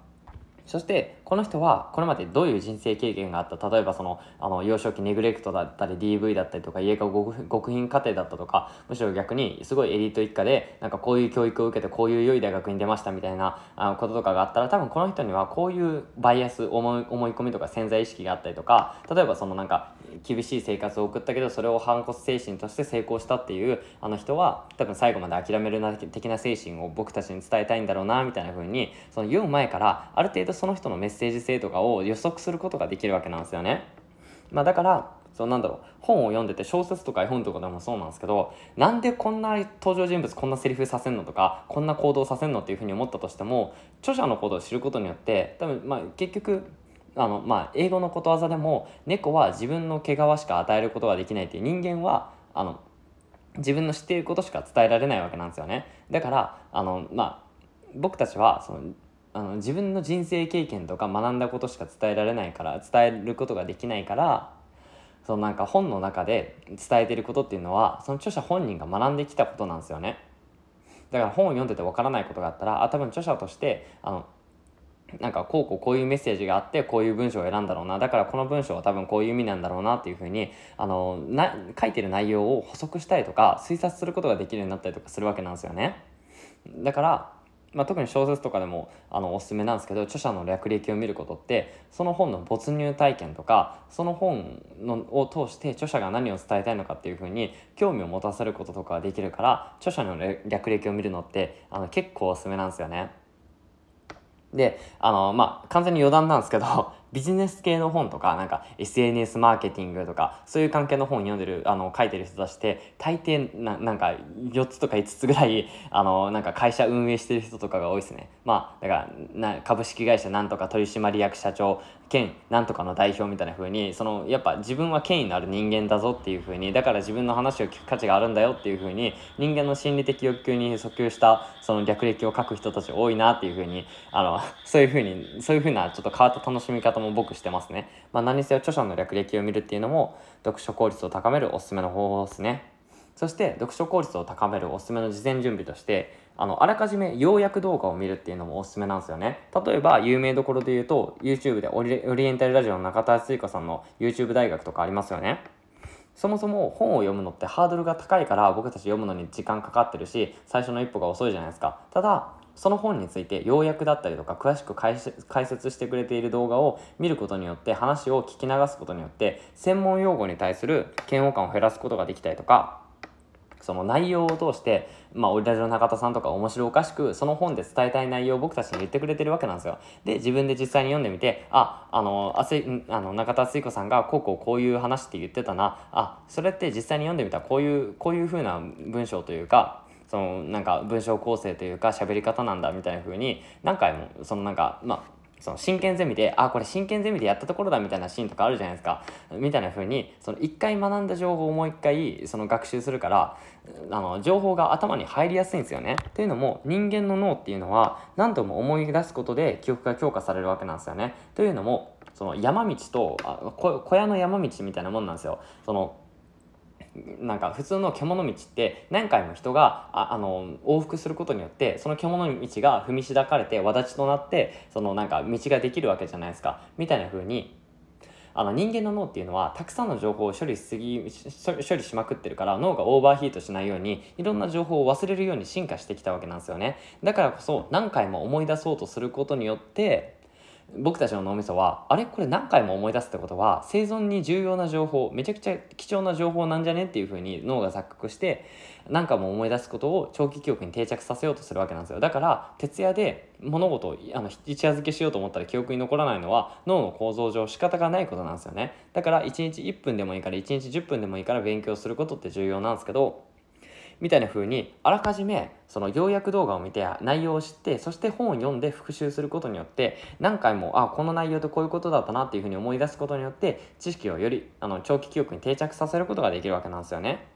そしてこの人はこれまでどういう人生経験があった例えばそのあの幼少期ネグレクトだったり DV だったりとか家が極貧家庭だったとかむしろ逆にすごいエリート一家でなんかこういう教育を受けてこういう良い大学に出ましたみたいなあこととかがあったら多分この人にはこういうバイアス思い思い込みとか潜在意識があったりとか例えばそのなんか厳しい生活を送ったけどそれを反骨精神として成功したっていうあの人は多分最後まで諦めるな的な精神を僕たちに伝えたいんだろうなみたいな風にその読む前からある程度その人のメッセージ性とかを予測することができるわけなんですよね。まあ、だからそうなんだろう本を読んでて小説とか絵本とかでもそうなんですけどなんでこんな登場人物こんなセリフさせんのとかこんな行動させんのっていうふうに思ったとしても著者のことを知ることによって多分まあ結局あの、まあ、英語のことわざでも猫は自分の毛皮しか与えることができないっていう人間はあの自分の知っていることしか伝えられないわけなんですよねだからあの、まあ、僕たちはそのあの自分の人生経験とか学んだことしか伝えられないから伝えることができないからそのなんか本の中で伝えてることっていうのはその著者本人が学んできたことなんですよねだから本を読んでてわからないことがあったらあ多分著者としてあのなんかこうこうこういうメッセージがあってこういう文章を選んだろうなだからこの文章は多分こういう意味なんだろうなっていうふうにあのな書いてる内容を補足したりとか推察することができるようになったりとかするわけなんですよね。だからまあ、特に小説とかでもあのおすすめなんですけど著者の略歴を見ることってその本の没入体験とかその本のを通して著者が何を伝えたいのかっていうふうに興味を持たせることとかができるから著者の略歴を見るのってあの結構おすすめなんですよね。で、あの、まあ、完全に余談なんですけど、ビジネス系の本とか、なんか SNS マーケティングとか、そういう関係の本読んでる、あの、書いてる人たちって、大抵な、なんか4つとか5つぐらい、あの、なんか会社運営してる人とかが多いですね。まあ、だから、な株式会社なんとか取締役社長、兼なんとかの代表みたいな風にそのやっぱ自分は権威のある人間だぞっていう風にだから自分の話を聞く価値があるんだよっていう風に人間の心理的欲求に訴求したその略歴を書く人たち多いなっていう風にあの そういう風にそういう風なちょっと変わった楽しみ方も僕してますね。まあ、何せ著者の略歴を見るっていうのも読書効率を高めるおすすめの方法ですね。そして読書効率を高めるおすすめの事前準備としてあの、あらかじめ要約動画を見るっていうのもおすすめなんですよね。例えば、有名どころで言うと、YouTube でオリエンタルラジオの中田敦彦さんの YouTube 大学とかありますよね。そもそも本を読むのってハードルが高いから僕たち読むのに時間かかってるし最初の一歩が遅いじゃないですかただその本について要約だったりとか詳しく解説してくれている動画を見ることによって話を聞き流すことによって専門用語に対する嫌悪感を減らすことができたりとかその内容を通して、まあ、オリラジの中田さんとか面白おかしく、その本で伝えたい内容を僕たちに言ってくれてるわけなんですよ。で、自分で実際に読んでみて、あ、あの、あせあの中田敦彦さんがこうこうこういう話って言ってたな、あ、それって実際に読んでみたらこういう、こういう風な文章というか、そのなんか文章構成というか喋り方なんだみたいな風に何回もそのなんかまあその真剣ゼミで、あ、これ真剣ゼミでやったところだみたいなシーンとかあるじゃないですか。みたいな風に、その一回学んだ情報をもう一回その学習するから、あの、情報が頭に入りやすいんですよね。というのも、人間の脳っていうのは何度も思い出すことで記憶が強化されるわけなんですよね。というのも、その山道とあ小小屋の山道みたいなもんなんですよ。そのなんか普通の獣道って何回も人がああの往復することによってその獣道が踏みしだかれて轍となってそのなんか道ができるわけじゃないですかみたいな風にあの人間の脳っていうのはたくさんの情報を処理しすぎ処理しまくってるから脳がオーバーヒートしないようにいろんな情報を忘れるように進化してきたわけなんですよねだからこそ何回も思い出そうとすることによって僕たちの脳みそはあれこれ何回も思い出すってことは生存に重要な情報めちゃくちゃ貴重な情報なんじゃねっていうふうに脳が錯覚して何回も思い出すことを長期記憶に定着させようとするわけなんですよだから徹夜で物事をあの一夜漬けしようと思ったら記憶に残らないのは脳の構造上仕方がないことなんですよねだから1日1分でもいいから1日10分でもいいから勉強することって重要なんですけどみたいな風にあらかじめその要約動画を見て内容を知ってそして本を読んで復習することによって何回もあこの内容とこういうことだったなっていう風に思い出すことによって知識をよりあの長期記憶に定着させることができるわけなんですよね。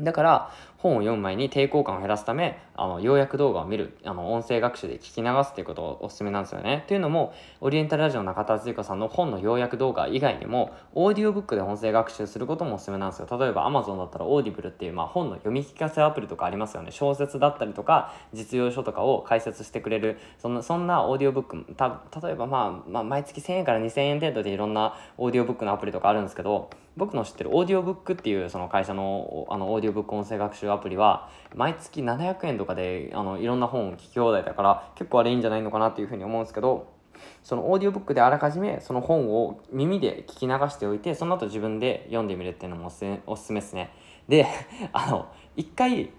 だから本を読む前に抵抗感を減らすため、あの、要約動画を見る、あの、音声学習で聞き流すっていうことをおすすめなんですよね。というのも、オリエンタルラジオの中田敦子さんの本の要約動画以外にも、オーディオブックで音声学習することもおすすめなんですよ。例えば Amazon だったら Audible っていう、まあ、本の読み聞かせアプリとかありますよね。小説だったりとか、実用書とかを解説してくれる、そんな、そんなオーディオブック、た、例えばまあ、まあ、毎月1000円から2000円程度でいろんなオーディオブックのアプリとかあるんですけど、僕の知ってるオーディオブックっていうその会社のあのオーディオブック音声学習アプリは毎月700円とかであのいろんな本を聞き放題だから結構あれいいんじゃないのかなっていうふうに思うんですけどそのオーディオブックであらかじめその本を耳で聞き流しておいてその後自分で読んでみるっていうのもおすおすめですねで あの一回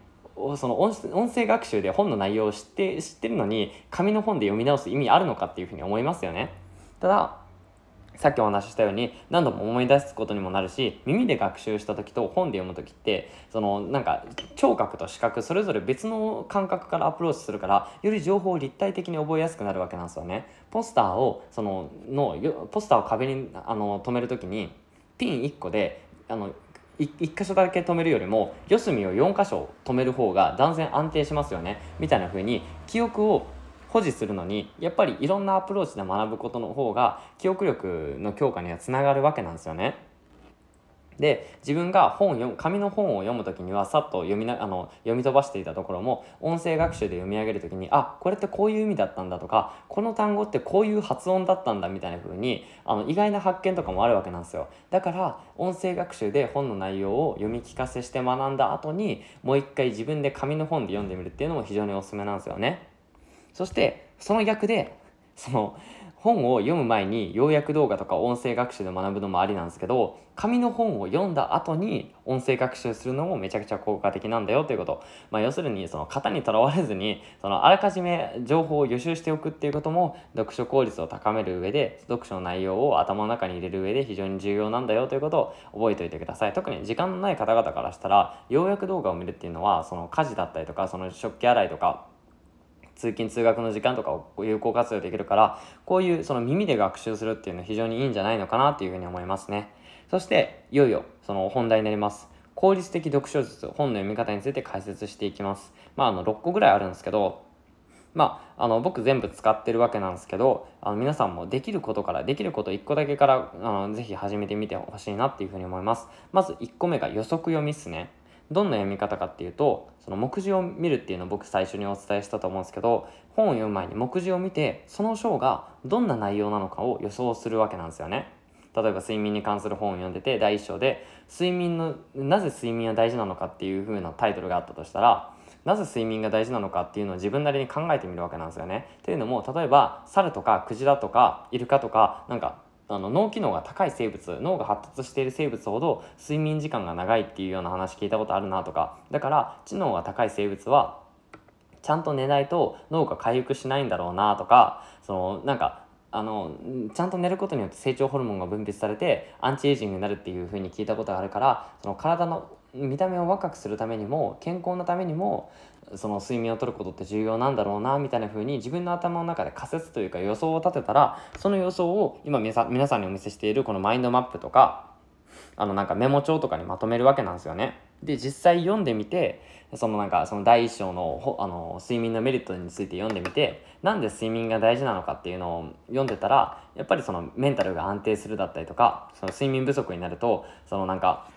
その音声学習で本の内容を知って知ってるのに紙の本で読み直す意味あるのかっていうふうに思いますよねたださっきお話ししたように何度も思い出すことにもなるし耳で学習した時と本で読む時ってそのなんか聴覚と視覚それぞれ別の感覚からアプローチするからより情報を立体的に覚えやすくなるわけなんですよね。ポスターをそののポスターを壁にあの止める時にピン1個であの1箇所だけ止めるよりも四隅を4箇所止める方が断然安定しますよねみたいな風に記憶を保持するのにやっぱりいろんなアプローチで学ぶことの方が記憶力の強化にはつながるわけなんですよね。で自分が本読紙の本を読む時にはさっと読みなあの読み飛ばしていたところも音声学習で読み上げる時にあこれってこういう意味だったんだとかこの単語ってこういう発音だったんだみたいな風にあに意外な発見とかもあるわけなんですよだから音声学習で本の内容を読み聞かせして学んだ後にもう一回自分で紙の本で読んでみるっていうのも非常におすすめなんですよね。そしてその逆でその本を読む前に要約動画とか音声学習で学ぶのもありなんですけど紙の本を読んだ後に音声学習するのもめちゃくちゃ効果的なんだよということ、まあ、要するにその型にとらわれずにそのあらかじめ情報を予習しておくっていうことも読書効率を高める上で読書の内容を頭の中に入れる上で非常に重要なんだよということを覚えておいてください特に時間のない方々からしたら要約動画を見るっていうのはその家事だったりとかその食器洗いとか通勤通学の時間とかを有効活用できるからこういうその耳で学習するっていうのは非常にいいんじゃないのかなっていうふうに思いますねそしていよいよその本題になります効率的読書術本の読み方について解説していきますまああの6個ぐらいあるんですけどまあ、あの僕全部使ってるわけなんですけどあの皆さんもできることからできること1個だけからあのぜひ始めてみてほしいなっていうふうに思いますまず1個目が予測読みっすねどんな読み方かっていうとその目次を見るっていうのを僕最初にお伝えしたと思うんですけど本を読む前に目次を見てその章がどんな内容なのかを予想するわけなんですよね。例えば睡眠に関する本を読んでて第1章で睡眠のなぜ睡眠は大事なのかっていう風なタイトルがあったとしたらなぜ睡眠が大事なのかっていうのを自分なりに考えてみるわけなんですよね。っていうのも例えば猿とかクジラとかイルカとかなんかあの脳機能が高い生物脳が発達している生物ほど睡眠時間が長いっていうような話聞いたことあるなとかだから知能が高い生物はちゃんと寝ないと脳が回復しないんだろうなとかそのなんかあのちゃんと寝ることによって成長ホルモンが分泌されてアンチエイジングになるっていう風に聞いたことがあるからその体の見た目を若くするためにも健康のためにもその睡眠をとることって重要なんだろうなみたいな風に自分の頭の中で仮説というか予想を立てたらその予想を今皆さんにお見せしているこのマインドマップとかあのなんかメモ帳とかにまとめるわけなんですよね。で実際読んでみてそのなんかその第一章のあの睡眠のメリットについて読んでみてなんで睡眠が大事なのかっていうのを読んでたらやっぱりそのメンタルが安定するだったりとかその睡眠不足になるとそのなんか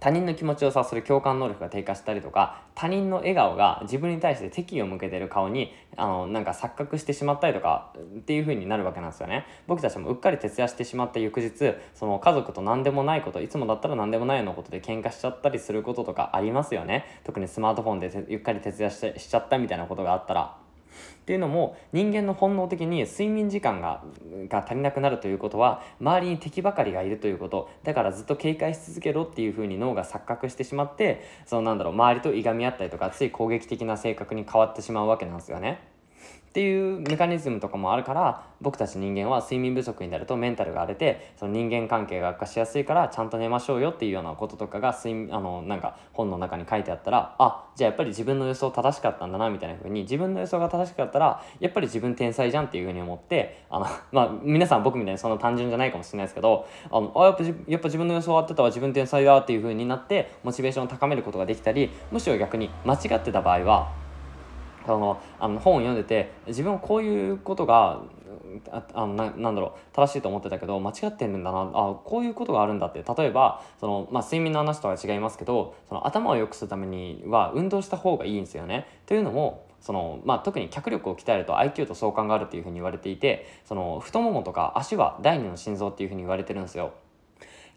他人の気持ちを察する共感能力が低下したりとか他人の笑顔が自分に対して敵意を向けてる顔にあのなんか錯覚してしまったりとかっていう風になるわけなんですよね僕たちもうっかり徹夜してしまった翌日その家族と何でもないこといつもだったら何でもないようなことで喧嘩しちゃったりすることとかありますよね特にスマートフォンでゆっかり徹夜してしちゃったみたいなことがあったら。っていうのも人間の本能的に睡眠時間がが足りなくなるということは周りに敵ばかりがいるということだからずっと警戒し続けろっていうふうに脳が錯覚してしまってそのなんだろう周りといがみ合ったりとかつい攻撃的な性格に変わってしまうわけなんですよね。っていうメカニズムとかもあるから僕たち人間は睡眠不足になるとメンタルが荒れてその人間関係が悪化しやすいからちゃんと寝ましょうよっていうようなこととかが睡あのなんか本の中に書いてあったらあじゃあやっぱり自分の予想正しかったんだなみたいな風に自分の予想が正しかったらやっぱり自分天才じゃんっていう風に思ってあの、まあ、皆さん僕みたいにそんな単純じゃないかもしれないですけどあのあやっぱやっぱ自分の予想合ってたわ自分天才だっていう風になってモチベーションを高めることができたりむしろ逆に間違ってた場合はそのあの本を読んでて自分はこういうことがああのななんだろう正しいと思ってたけど間違ってるんだなあこういうことがあるんだって例えばその、まあ、睡眠の話とは違いますけどその頭を良くするためには運動した方がいいんですよね。というのもその、まあ、特に脚力を鍛えると IQ と相関があるっていうふうに言われていてその太ももとか足は第二の心臓っていうふうに言われてるんですよ。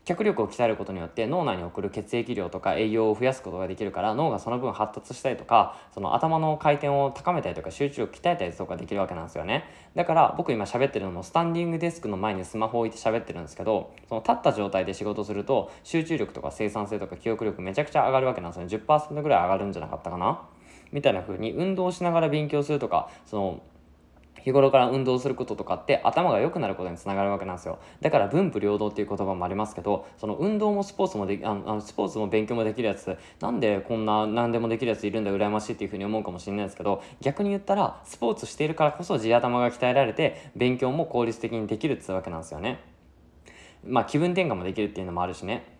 脚力を鍛えることによって脳内に送る血液量とか栄養を増やすことができるから脳がその分発達したりとかその頭の回転を高めたりとか集中力鍛えたりとかできるわけなんですよねだから僕今喋ってるのもスタンディングデスクの前にスマホを置いて喋ってるんですけどその立った状態で仕事すると集中力とか生産性とか記憶力めちゃくちゃ上がるわけなんですよね10%ぐらい上がるんじゃなかったかなみたいな風に運動しながら勉強するとかその日頃から運動することとかって頭が良くなることにつながるわけなんですよだから文武両道っていう言葉もありますけどその運動もスポーツもであのスポーツも勉強もできるやつなんでこんな何でもできるやついるんだ羨ましいっていうふうに思うかもしれないですけど逆に言ったらスポーツしているからこそ地頭が鍛えられて勉強も効率的にできるっつうわけなんですよねまあ気分転換もできるっていうのもあるしね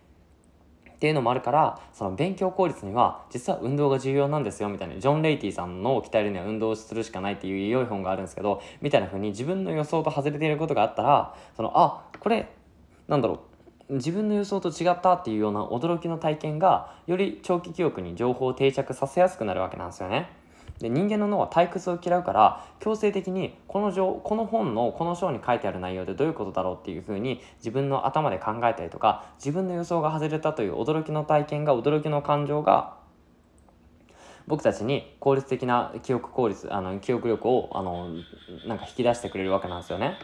っていうのもあるからその勉強効率には実は運動が重要なんですよみたいなジョン・レイティさんの鍛えるには運動するしかないっていう良い本があるんですけどみたいな風に自分の予想と外れていることがあったらそのあこれなんだろう自分の予想と違ったっていうような驚きの体験がより長期記憶に情報を定着させやすくなるわけなんですよね。で人間の脳は退屈を嫌うから強制的にこの上この本のこの章に書いてある内容でどういうことだろうっていうふうに自分の頭で考えたりとか自分の予想が外れたという驚きの体験が驚きの感情が僕たちに効率的な記憶効率あの記憶力をあのなんか引き出してくれるわけなんですよね。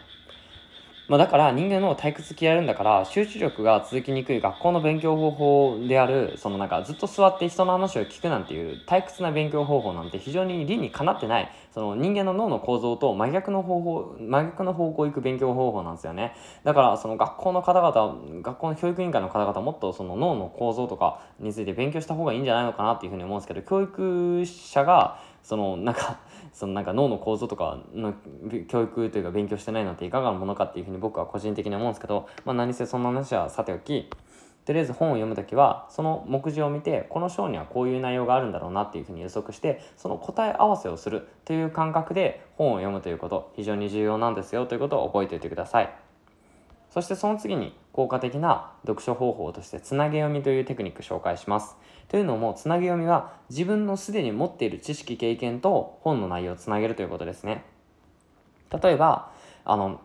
まあ、だから人間の退屈気やるんだから集中力が続きにくい学校の勉強方法であるそのなんかずっと座って人の話を聞くなんていう退屈な勉強方法なんて非常に理にかなってないその人間の脳の構造と真逆の方法真逆の方向行く勉強方法なんですよねだからその学校の方々学校の教育委員会の方々もっとその脳の構造とかについて勉強した方がいいんじゃないのかなっていうふうに思うんですけど教育者がそのなんかそのなんか脳の構造とかの教育というか勉強してないなんていかがなものかっていうふうに僕は個人的に思うんですけど、まあ、何せそんな話はさておきとりあえず本を読む時はその目次を見てこの章にはこういう内容があるんだろうなっていうふうに予測してその答え合わせをするという感覚で本を読むということ非常に重要なんですよということを覚えておいてくださいそしてその次に効果的な読書方法としてつなげ読みというテクニック紹介しますというのもつなぎ読みは自分のすでに持っている知識経験と本の内容をつなげるということですね例えばあの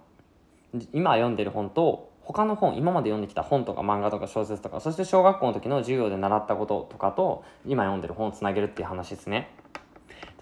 今読んでる本と他の本今まで読んできた本とか漫画とか小説とかそして小学校の時の授業で習ったこととかと今読んでる本をつなげるっていう話ですね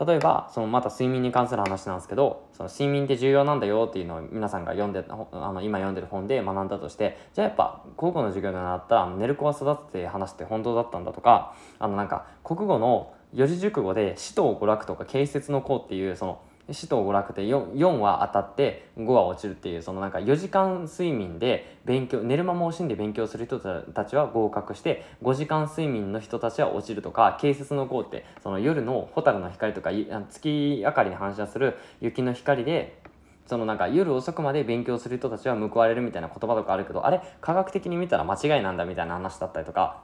例えばそのまた睡眠に関する話なんですけどその睡眠って重要なんだよっていうのを皆さんが読んであの今読んでる本で学んだとしてじゃあやっぱ高校の授業で習った寝る子は育てて話って本当だったんだとかあのなんか国語の四字熟語で「死と娯楽」とか「形説の子」っていうその「死と娯楽で 4, 4は当たって5は落ちるっていうそのなんか4時間睡眠で勉強寝る間も惜しんで勉強する人たちは合格して5時間睡眠の人たちは落ちるとか警察の5ってその夜の蛍の光とか月明かりに反射する雪の光でそのなんか夜遅くまで勉強する人たちは報われるみたいな言葉とかあるけどあれ科学的に見たら間違いなんだみたいな話だったりとか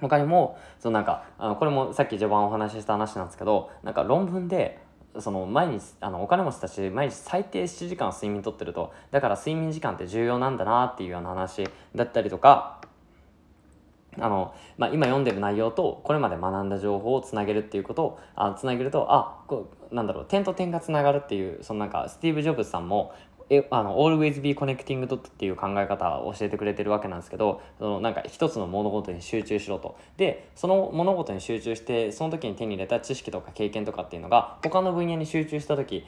他にもそのなんかあのこれもさっき序盤お話しした話なんですけどなんか論文でその毎日あのお金持ちたち毎日最低7時間睡眠とってるとだから睡眠時間って重要なんだなっていうような話だったりとかあの、まあ、今読んでる内容とこれまで学んだ情報をつなげるっていうことをあつなげるとあこなんだろう点と点がつながるっていうそのなんかスティーブ・ジョブズさんもえあの always be connecting dot っていう考え方を教えてくれてるわけなんですけどそのなんか一つの物事に集中しろとでその物事に集中してその時に手に入れた知識とか経験とかっていうのが他の分野に集中した時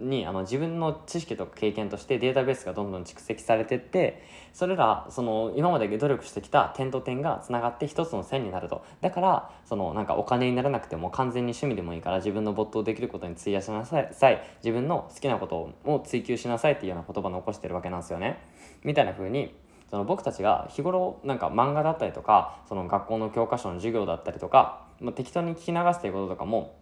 にあの自分の知識とか経験としてデータベースがどんどん蓄積されてってそれらその今まで努力してきた点と点がつながって一つの線になるとだからそのなんかお金にならなくても完全に趣味でもいいから自分の没頭できることに費やしなさい自分の好きなことを追求しなさいっていうような言葉を残してるわけなんですよねみたいな風にその僕たちが日頃なんか漫画だったりとかその学校の教科書の授業だったりとか、まあ、適当に聞き流すということとかも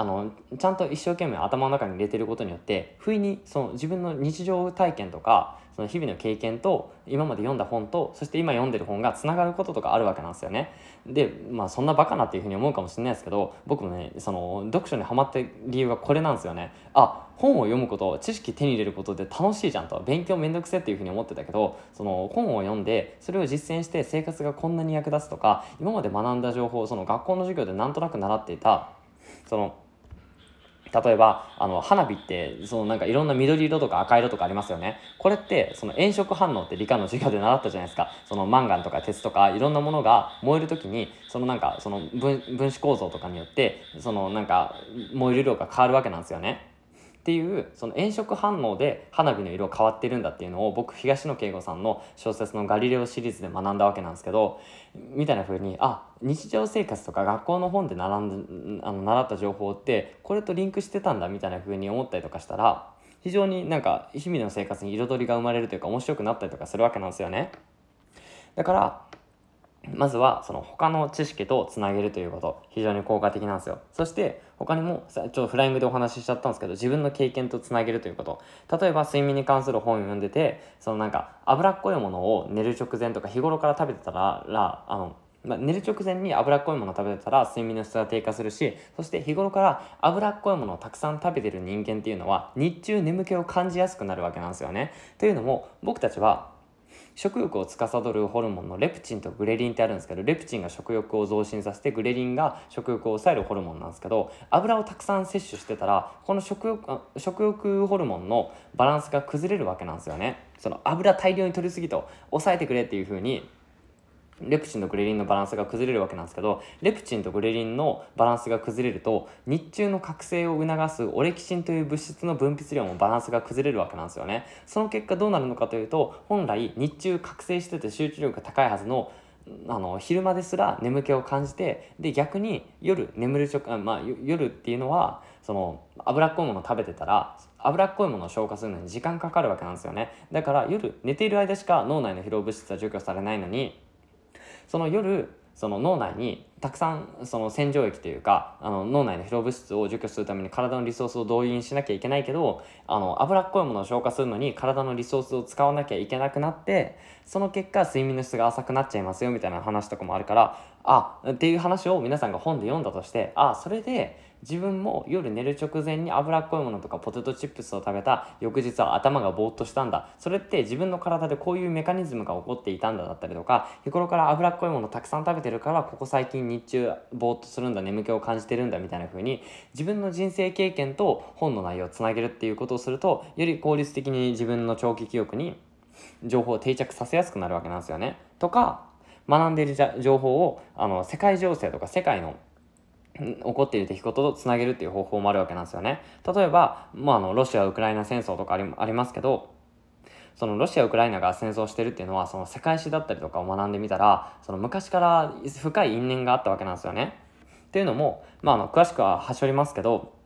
あのちゃんと一生懸命頭の中に入れてることによって不意にその自分の日常体験とかその日々の経験と今まで読んだ本とそして今読んでる本がつながることとかあるわけなんですよね。でまあそんなバカなっていうふうに思うかもしれないですけど僕もねその読書にはまって理由はこれなんですよね。あ本を読むこと知識手に入れることで楽しいじゃんと勉強めんどくせっていうふうに思ってたけどその本を読んでそれを実践して生活がこんなに役立つとか今まで学んだ情報その学校の授業でなんとなく習っていたその例えばあの花火ってそのなんかいろんな緑色とか赤色とかありますよねこれってその炎色反応って理科の授業で習ったじゃないですかそのマンガンとか鉄とかいろんなものが燃える時にそのなんかその分子構造とかによってそのなんか燃える量が変わるわけなんですよね。っていうその炎色反応で花火の色変わってるんだっていうのを僕東野圭吾さんの小説の「ガリレオ」シリーズで学んだわけなんですけどみたいな風にあ日常生活とか学校の本で習んあの習った情報ってこれとリンクしてたんだみたいな風に思ったりとかしたら非常になんか日々の生活に彩りが生まれるというか面白くなったりとかするわけなんですよね。だからまずはその他の知識とつなげるということ非常に効果的なんですよそして他にもちょっとフライングでお話ししちゃったんですけど自分の経験とつなげるということ例えば睡眠に関する本を読んでてそのなんか脂っこいものを寝る直前とか日頃から食べてたららあのまあ、寝る直前に脂っこいものを食べてたら睡眠の質が低下するしそして日頃から脂っこいものをたくさん食べてる人間っていうのは日中眠気を感じやすくなるわけなんですよね。というのも僕たちは食欲を司るホルモンのレプチンとグレリンってあるんですけどレプチンが食欲を増進させてグレリンが食欲を抑えるホルモンなんですけど油をたくさん摂取してたらこの食欲食欲ホルモンのバランスが崩れるわけなんですよね。その油大量に取りすぎと抑えてくれっていう風にレプチンとグレリンのバランスが崩れるわけなんですけどレプチンとグレリンのバランスが崩れると日中の覚醒を促すオレキシンという物質の分泌量もバランスが崩れるわけなんですよねその結果どうなるのかというと本来日中覚醒してて集中力が高いはずのあの昼間ですら眠気を感じてで逆に夜眠る食、まあ、夜っていうのはその脂っこいもの食べてたら脂っこいものを消化するのに時間かかるわけなんですよねだから夜寝ている間しか脳内の疲労物質は除去されないのにその夜その脳内にたくさんその洗浄液というかあの脳内の疲労物質を除去するために体のリソースを動員しなきゃいけないけどあの脂っこいものを消化するのに体のリソースを使わなきゃいけなくなってその結果睡眠の質が浅くなっちゃいますよみたいな話とかもあるからあっていう話を皆さんが本で読んだとしてあそれで自分も夜寝る直前に脂っこいものとかポテトチップスを食べた翌日は頭がぼーっとしたんだそれって自分の体でこういうメカニズムが起こっていたんだだったりとか日頃から脂っこいものたくさん食べてるからここ最近日中ぼーっとするんだ眠気を感じてるんだみたいな風に自分の人生経験と本の内容をつなげるっていうことをするとより効率的に自分の長期記憶に情報を定着させやすくなるわけなんですよね。とか学んでいる情報をあの世界情勢とか世界の起こっている出来事とつなげるっていう方法もあるわけなんですよね。例えば、まあ、あの、ロシア・ウクライナ戦争とかありありますけど、そのロシア・ウクライナが戦争してるっていうのは、その世界史だったりとかを学んでみたら、その昔から深い因縁があったわけなんですよね。っていうのも、まあ、あの、詳しくは端折りますけど、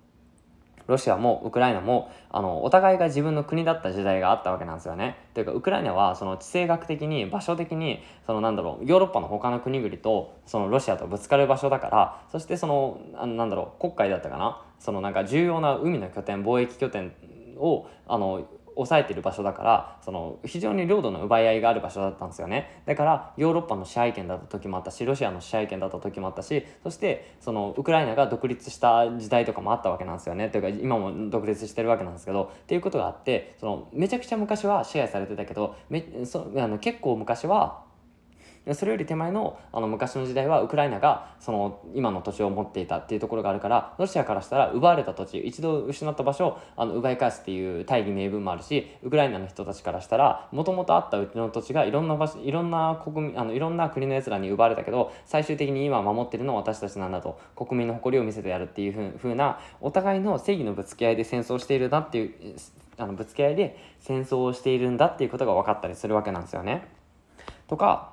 ロシアもウクライナもあのお互いが自分の国だった時代があったわけなんですよね。というかウクライナはその地政学的に場所的にそのなんだろうヨーロッパの他の国々とそのロシアとぶつかる場所だからそしてそののなんだろう国会だったかなそのなんか重要な海の拠点貿易拠点をあの抑えてる場所だからその非常に領土の奪い合いがある場所だったんですよねだからヨーロッパの支配権だった時もあったしロシアの支配権だった時もあったしそしてそのウクライナが独立した時代とかもあったわけなんですよねというか今も独立してるわけなんですけどっていうことがあってそのめちゃくちゃ昔は支配されてたけどめそあの結構昔はでそれより手前のあの昔の時代はウクライナがその今の土地を持っていたっていうところがあるからロシアからしたら奪われた土地一度失った場所をあの奪い返すっていう大義名分もあるしウクライナの人たちからしたらもともとあったうちの土地がいろんな場所いろんな国民あのいろんな国のやつらに奪われたけど最終的に今守ってるのは私たちなんだと国民の誇りを見せてやるっていうふうなお互いの正義のぶつけ合いで戦争しているなっていうあのぶつけ合いで戦争をしているんだっていうことが分かったりするわけなんですよね。とか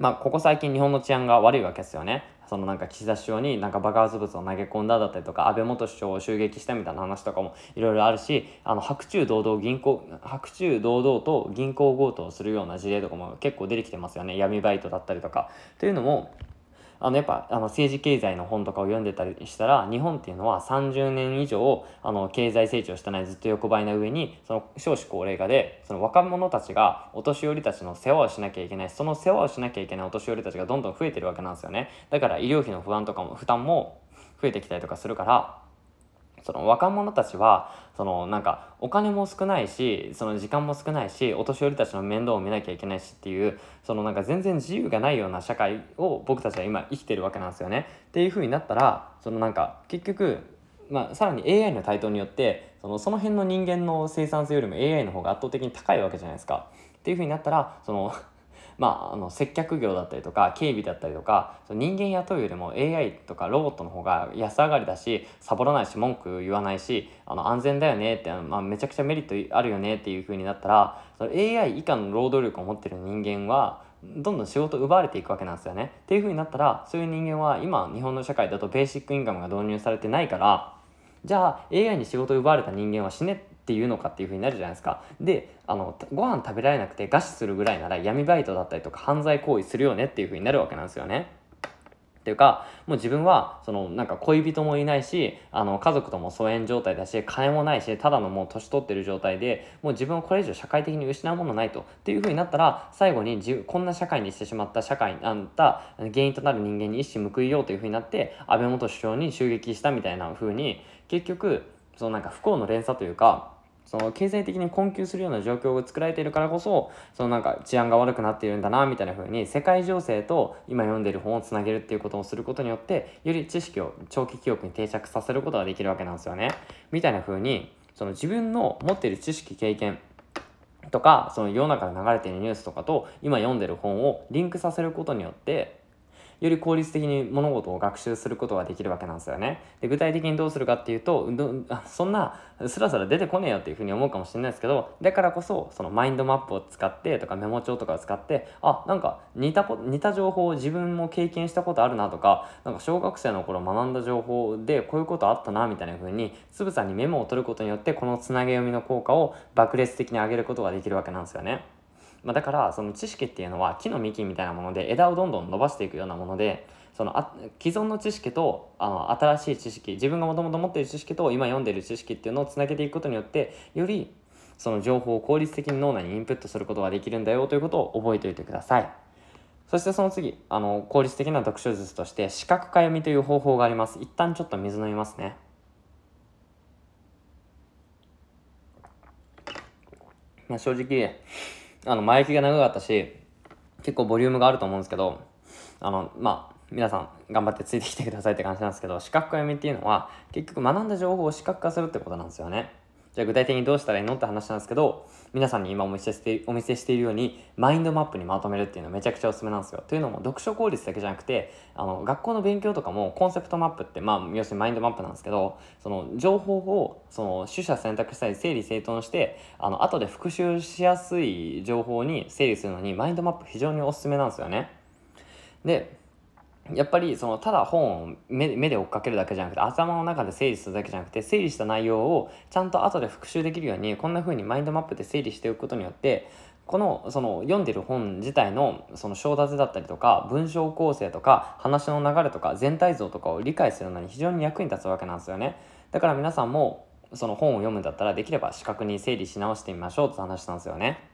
まあ、ここ最近日本の治安が悪いわけですよね。そのなんか岸田首相になんか爆発物を投げ込んだだったりとか安倍元首相を襲撃したみたいな話とかもいろいろあるしあの白昼堂々銀行白昼堂々と銀行強盗をするような事例とかも結構出てきてますよね闇バイトだったりとか。というのもあのやっぱあの政治経済の本とかを読んでたりしたら日本っていうのは30年以上あの経済成長してないずっと横ばいな上にその少子高齢化でその若者たちがお年寄りたちの世話をしなきゃいけないその世話をしなきゃいけないお年寄りたちがどんどん増えてるわけなんですよねだから医療費の不安とかも負担も増えてきたりとかするからその若者たちはそのなんかお金も少ないしその時間も少ないしお年寄りたちの面倒を見なきゃいけないしっていうそのなんか全然自由がないような社会を僕たちは今生きてるわけなんですよね。っていうふうになったらそのなんか結局、まあ、さらに AI の台頭によってそのその辺の人間の生産性よりも AI の方が圧倒的に高いわけじゃないですか。っていうふうになったらそのまあ、あの接客業だったりとか警備だったりとか人間雇うよりも AI とかロボットの方が安上がりだしサボらないし文句言わないしあの安全だよねって、まあ、めちゃくちゃメリットあるよねっていう風になったらその AI 以下の労働力を持ってる人間はどんどん仕事奪われていくわけなんですよね。っていう風になったらそういう人間は今日本の社会だとベーシックインカムが導入されてないからじゃあ AI に仕事を奪われた人間は死ねってっていうのかっていうふうになるじゃないですかであのご飯食べられなくて餓死するぐらいなら闇バイトだったりとか犯罪行為するよねっていうふうになるわけなんですよね。っていうかもう自分はそのなんか恋人もいないしあの家族とも疎遠状態だし金もないしただのもう年取ってる状態でもう自分はこれ以上社会的に失うものないとっていうふうになったら最後にこんな社会にしてしまった社会あんた原因となる人間に一矢報いようというふうになって安倍元首相に襲撃したみたいなふうに結局そのなんか不幸の連鎖というかその経済的に困窮するような状況を作られているからこそそのなんか治安が悪くなっているんだなみたいな風に世界情勢と今読んでる本をつなげるっていうことをすることによってより知識を長期記憶に定着させることができるわけなんですよね。みたいな風にその自分の持っている知識経験とかその世の中で流れているニュースとかと今読んでる本をリンクさせることによってより効率的に物事を学習することができるわけなんですよね。で具体的にどうするかっていうとそんなスラスラ出てこねえよっていうふうに思うかもしれないですけどだからこそそのマインドマップを使ってとかメモ帳とかを使ってあなんか似たこ似た情報を自分も経験したことあるなとかなんか小学生の頃学んだ情報でこういうことあったなみたいな風につぶさにメモを取ることによってこのつなげ読みの効果を爆裂的に上げることができるわけなんですよね。まあ、だからその知識っていうのは木の幹みたいなもので枝をどんどん伸ばしていくようなものでそのあ既存の知識とあの新しい知識自分がもともと持っている知識と今読んでいる知識っていうのをつなげていくことによってよりその情報を効率的に脳内にインプットすることができるんだよということを覚えておいてください。そしてその次、あの、効率的な読書術として、視覚化読みという方法があります。一旦ちょっと水飲みますね。まあ、正直、あの、前置きが長かったし、結構ボリュームがあると思うんですけど、あの、まあ、皆さん頑張ってついてきてくださいって感じなんですけど、視覚化読みっていうのは、結局学んだ情報を視覚化するってことなんですよね。じゃあ具体的にどうしたらいいのって話なんですけど、皆さんに今お見せしてお見せしているように、マインドマップにまとめるっていうのはめちゃくちゃおすすめなんですよ。というのも、読書効率だけじゃなくて、あの、学校の勉強とかもコンセプトマップって、まあ、要するにマインドマップなんですけど、その、情報を、その、取捨選択したり整理整頓して、あの、後で復習しやすい情報に整理するのに、マインドマップ非常におすすめなんですよね。で、やっぱりそのただ本を目で追っかけるだけじゃなくて頭の中で整理するだけじゃなくて整理した内容をちゃんと後で復習できるようにこんな風にマインドマップで整理しておくことによってこのその読んでる本自体のその章立てだったりとか文章構成とか話の流れとか全体像とかを理解するのに非常に役に立つわけなんですよね。だから皆さんもその本を読むんだったらできれば視覚に整理し直してみましょうって話したんですよね。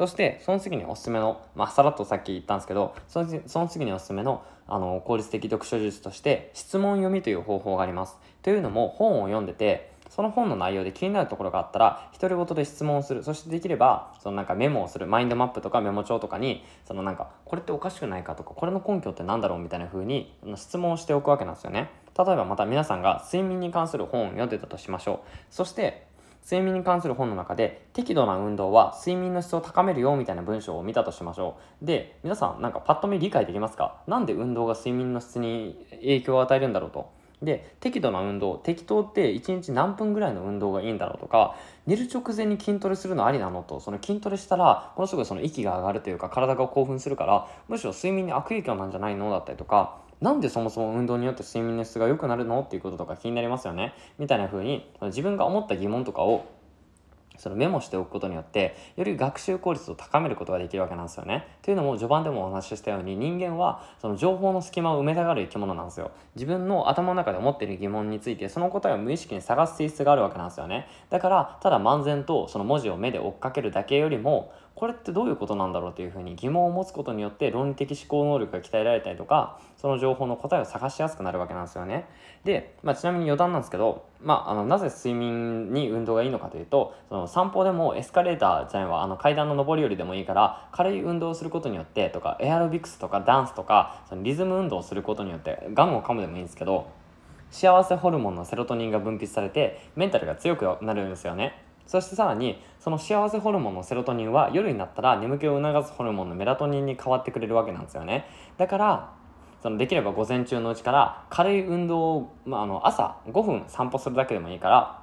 そして、その次におすすめの、まあ、さらっとさっき言ったんですけど、そのその次におすすめの、あの、効率的読書術として、質問読みという方法があります。というのも、本を読んでて、その本の内容で気になるところがあったら、独り言で質問をする。そしてできれば、そのなんかメモをする。マインドマップとかメモ帳とかに、そのなんか、これっておかしくないかとか、これの根拠って何だろうみたいな風に、質問をしておくわけなんですよね。例えばまた皆さんが睡眠に関する本を読んでたとしましょう。そして、睡眠に関する本の中で適度な運動は睡眠の質を高めるよみたいな文章を見たとしましょうで皆さんなんかパッと見理解できますかなんで運動が睡眠の質に影響を与えるんだろうとで適度な運動適当って1日何分ぐらいの運動がいいんだろうとか寝る直前に筋トレするのありなのとその筋トレしたらものすごいその息が上がるというか体が興奮するからむしろ睡眠に悪影響なんじゃないのだったりとかなんでそもそも運動によって睡眠の質が良くなるのっていうこととか気になりますよねみたいな風に自分が思った疑問とかをそのメモしておくことによってより学習効率を高めることができるわけなんですよね。というのも序盤でもお話ししたように人間はその情報の隙間を埋めたがる生き物なんですよ。自分の頭の中で思っている疑問についてその答えを無意識に探す性質があるわけなんですよね。だからただ漫然とその文字を目で追っかけるだけよりもこれってどういうことなんだろうというふうに疑問を持つことによって論理的思考能力が鍛えられたりとかその情報の答えを探しやすくなるわけなんですよね。で、まあ、ちなみに余談なんですけど、まあ、あのなぜ睡眠に運動がいいのかというとその散歩でもエスカレーターじゃないわあの階段の上り下りでもいいから軽い運動をすることによってとかエアロビクスとかダンスとかそのリズム運動をすることによってガムを噛むでもいいんですけど幸せホルモンのセロトニンが分泌されてメンタルが強くなるんですよね。そしてさらにその幸せホルモンのセロトニンは夜になったら眠気を促すホルモンのメラトニンに変わってくれるわけなんですよねだからそのできれば午前中のうちから軽い運動を、まあ、あの朝5分散歩するだけでもいいから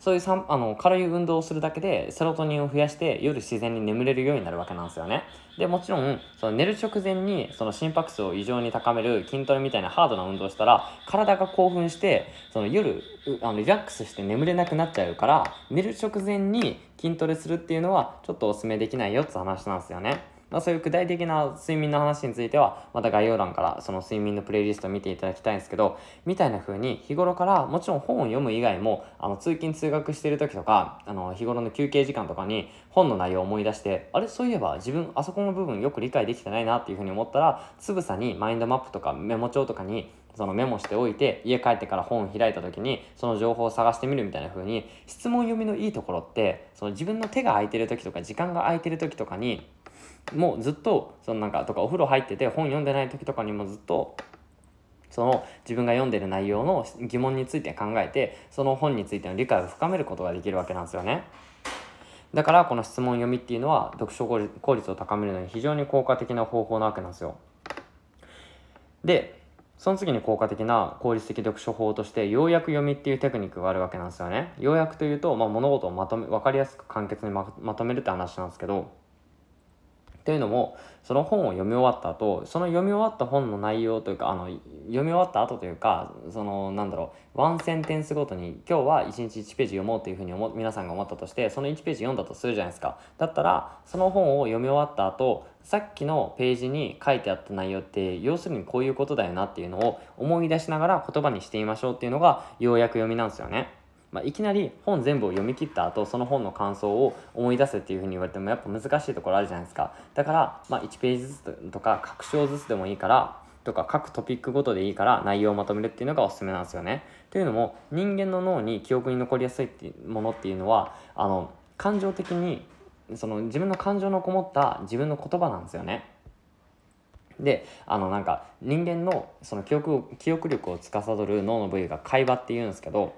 そういうさんあの軽い運動をするだけでセロトニンを増やして夜自然に眠れるようになるわけなんですよね。でもちろんその寝る直前にその心拍数を異常に高める筋トレみたいなハードな運動したら体が興奮してその夜あのリラックスして眠れなくなっちゃうから寝る直前に筋トレするっていうのはちょっとおすすめできないよって話なんですよね。まあ、そういう具体的な睡眠の話については、また概要欄からその睡眠のプレイリストを見ていただきたいんですけど、みたいな風に日頃からもちろん本を読む以外も、あの、通勤通学してる時とか、あの、日頃の休憩時間とかに本の内容を思い出して、あれ、そういえば自分あそこの部分よく理解できてないなっていう風に思ったら、つぶさにマインドマップとかメモ帳とかにそのメモしておいて家帰ってから本を開いた時にその情報を探してみるみたいな風に質問読みのいいところってその自分の手が空いてる時とか時間が空いてる時とかにもうずっとそのなんかとかお風呂入ってて本読んでない時とかにもずっとその自分が読んでる内容の疑問について考えてその本についての理解を深めることができるわけなんですよね。だからこの質問読みっていうのは読書効率を高めるのに非常に効果的な方法なわけなんですよ。でその次に効果的な効率的読書法として要約読みっていうテクニックがあるわけなんですよね。要約というと、まあ、物事をまとめ分かりやすく簡潔にまとめるって話なんですけどというのもその本を読み終わった後その読み終わった本の内容というかあの読み終わった後というかそのなんだろうワンセンテンスごとに今日は1日1ページ読もうというふうに思皆さんが思ったとしてその1ページ読んだとするじゃないですかだったらその本を読み終わった後さっきのページに書いてあった内容って要するにこういうことだよなっていうのを思い出しながら言葉にしてみましょうっていうのがようやく読みなんですよね。まあ、いきなり本全部を読み切った後その本の感想を思い出せっていうふうに言われてもやっぱ難しいところあるじゃないですかだから、まあ、1ページずつとか各章ずつでもいいからとか各トピックごとでいいから内容をまとめるっていうのがおすすめなんですよね。というのも人間の脳に記憶に残りやすいっていうものっていうのはあの感情的にその自分の感情のこもった自分の言葉なんですよね。であのなんか人間のその記憶記憶力を司る脳の部位が会話っていうんですけど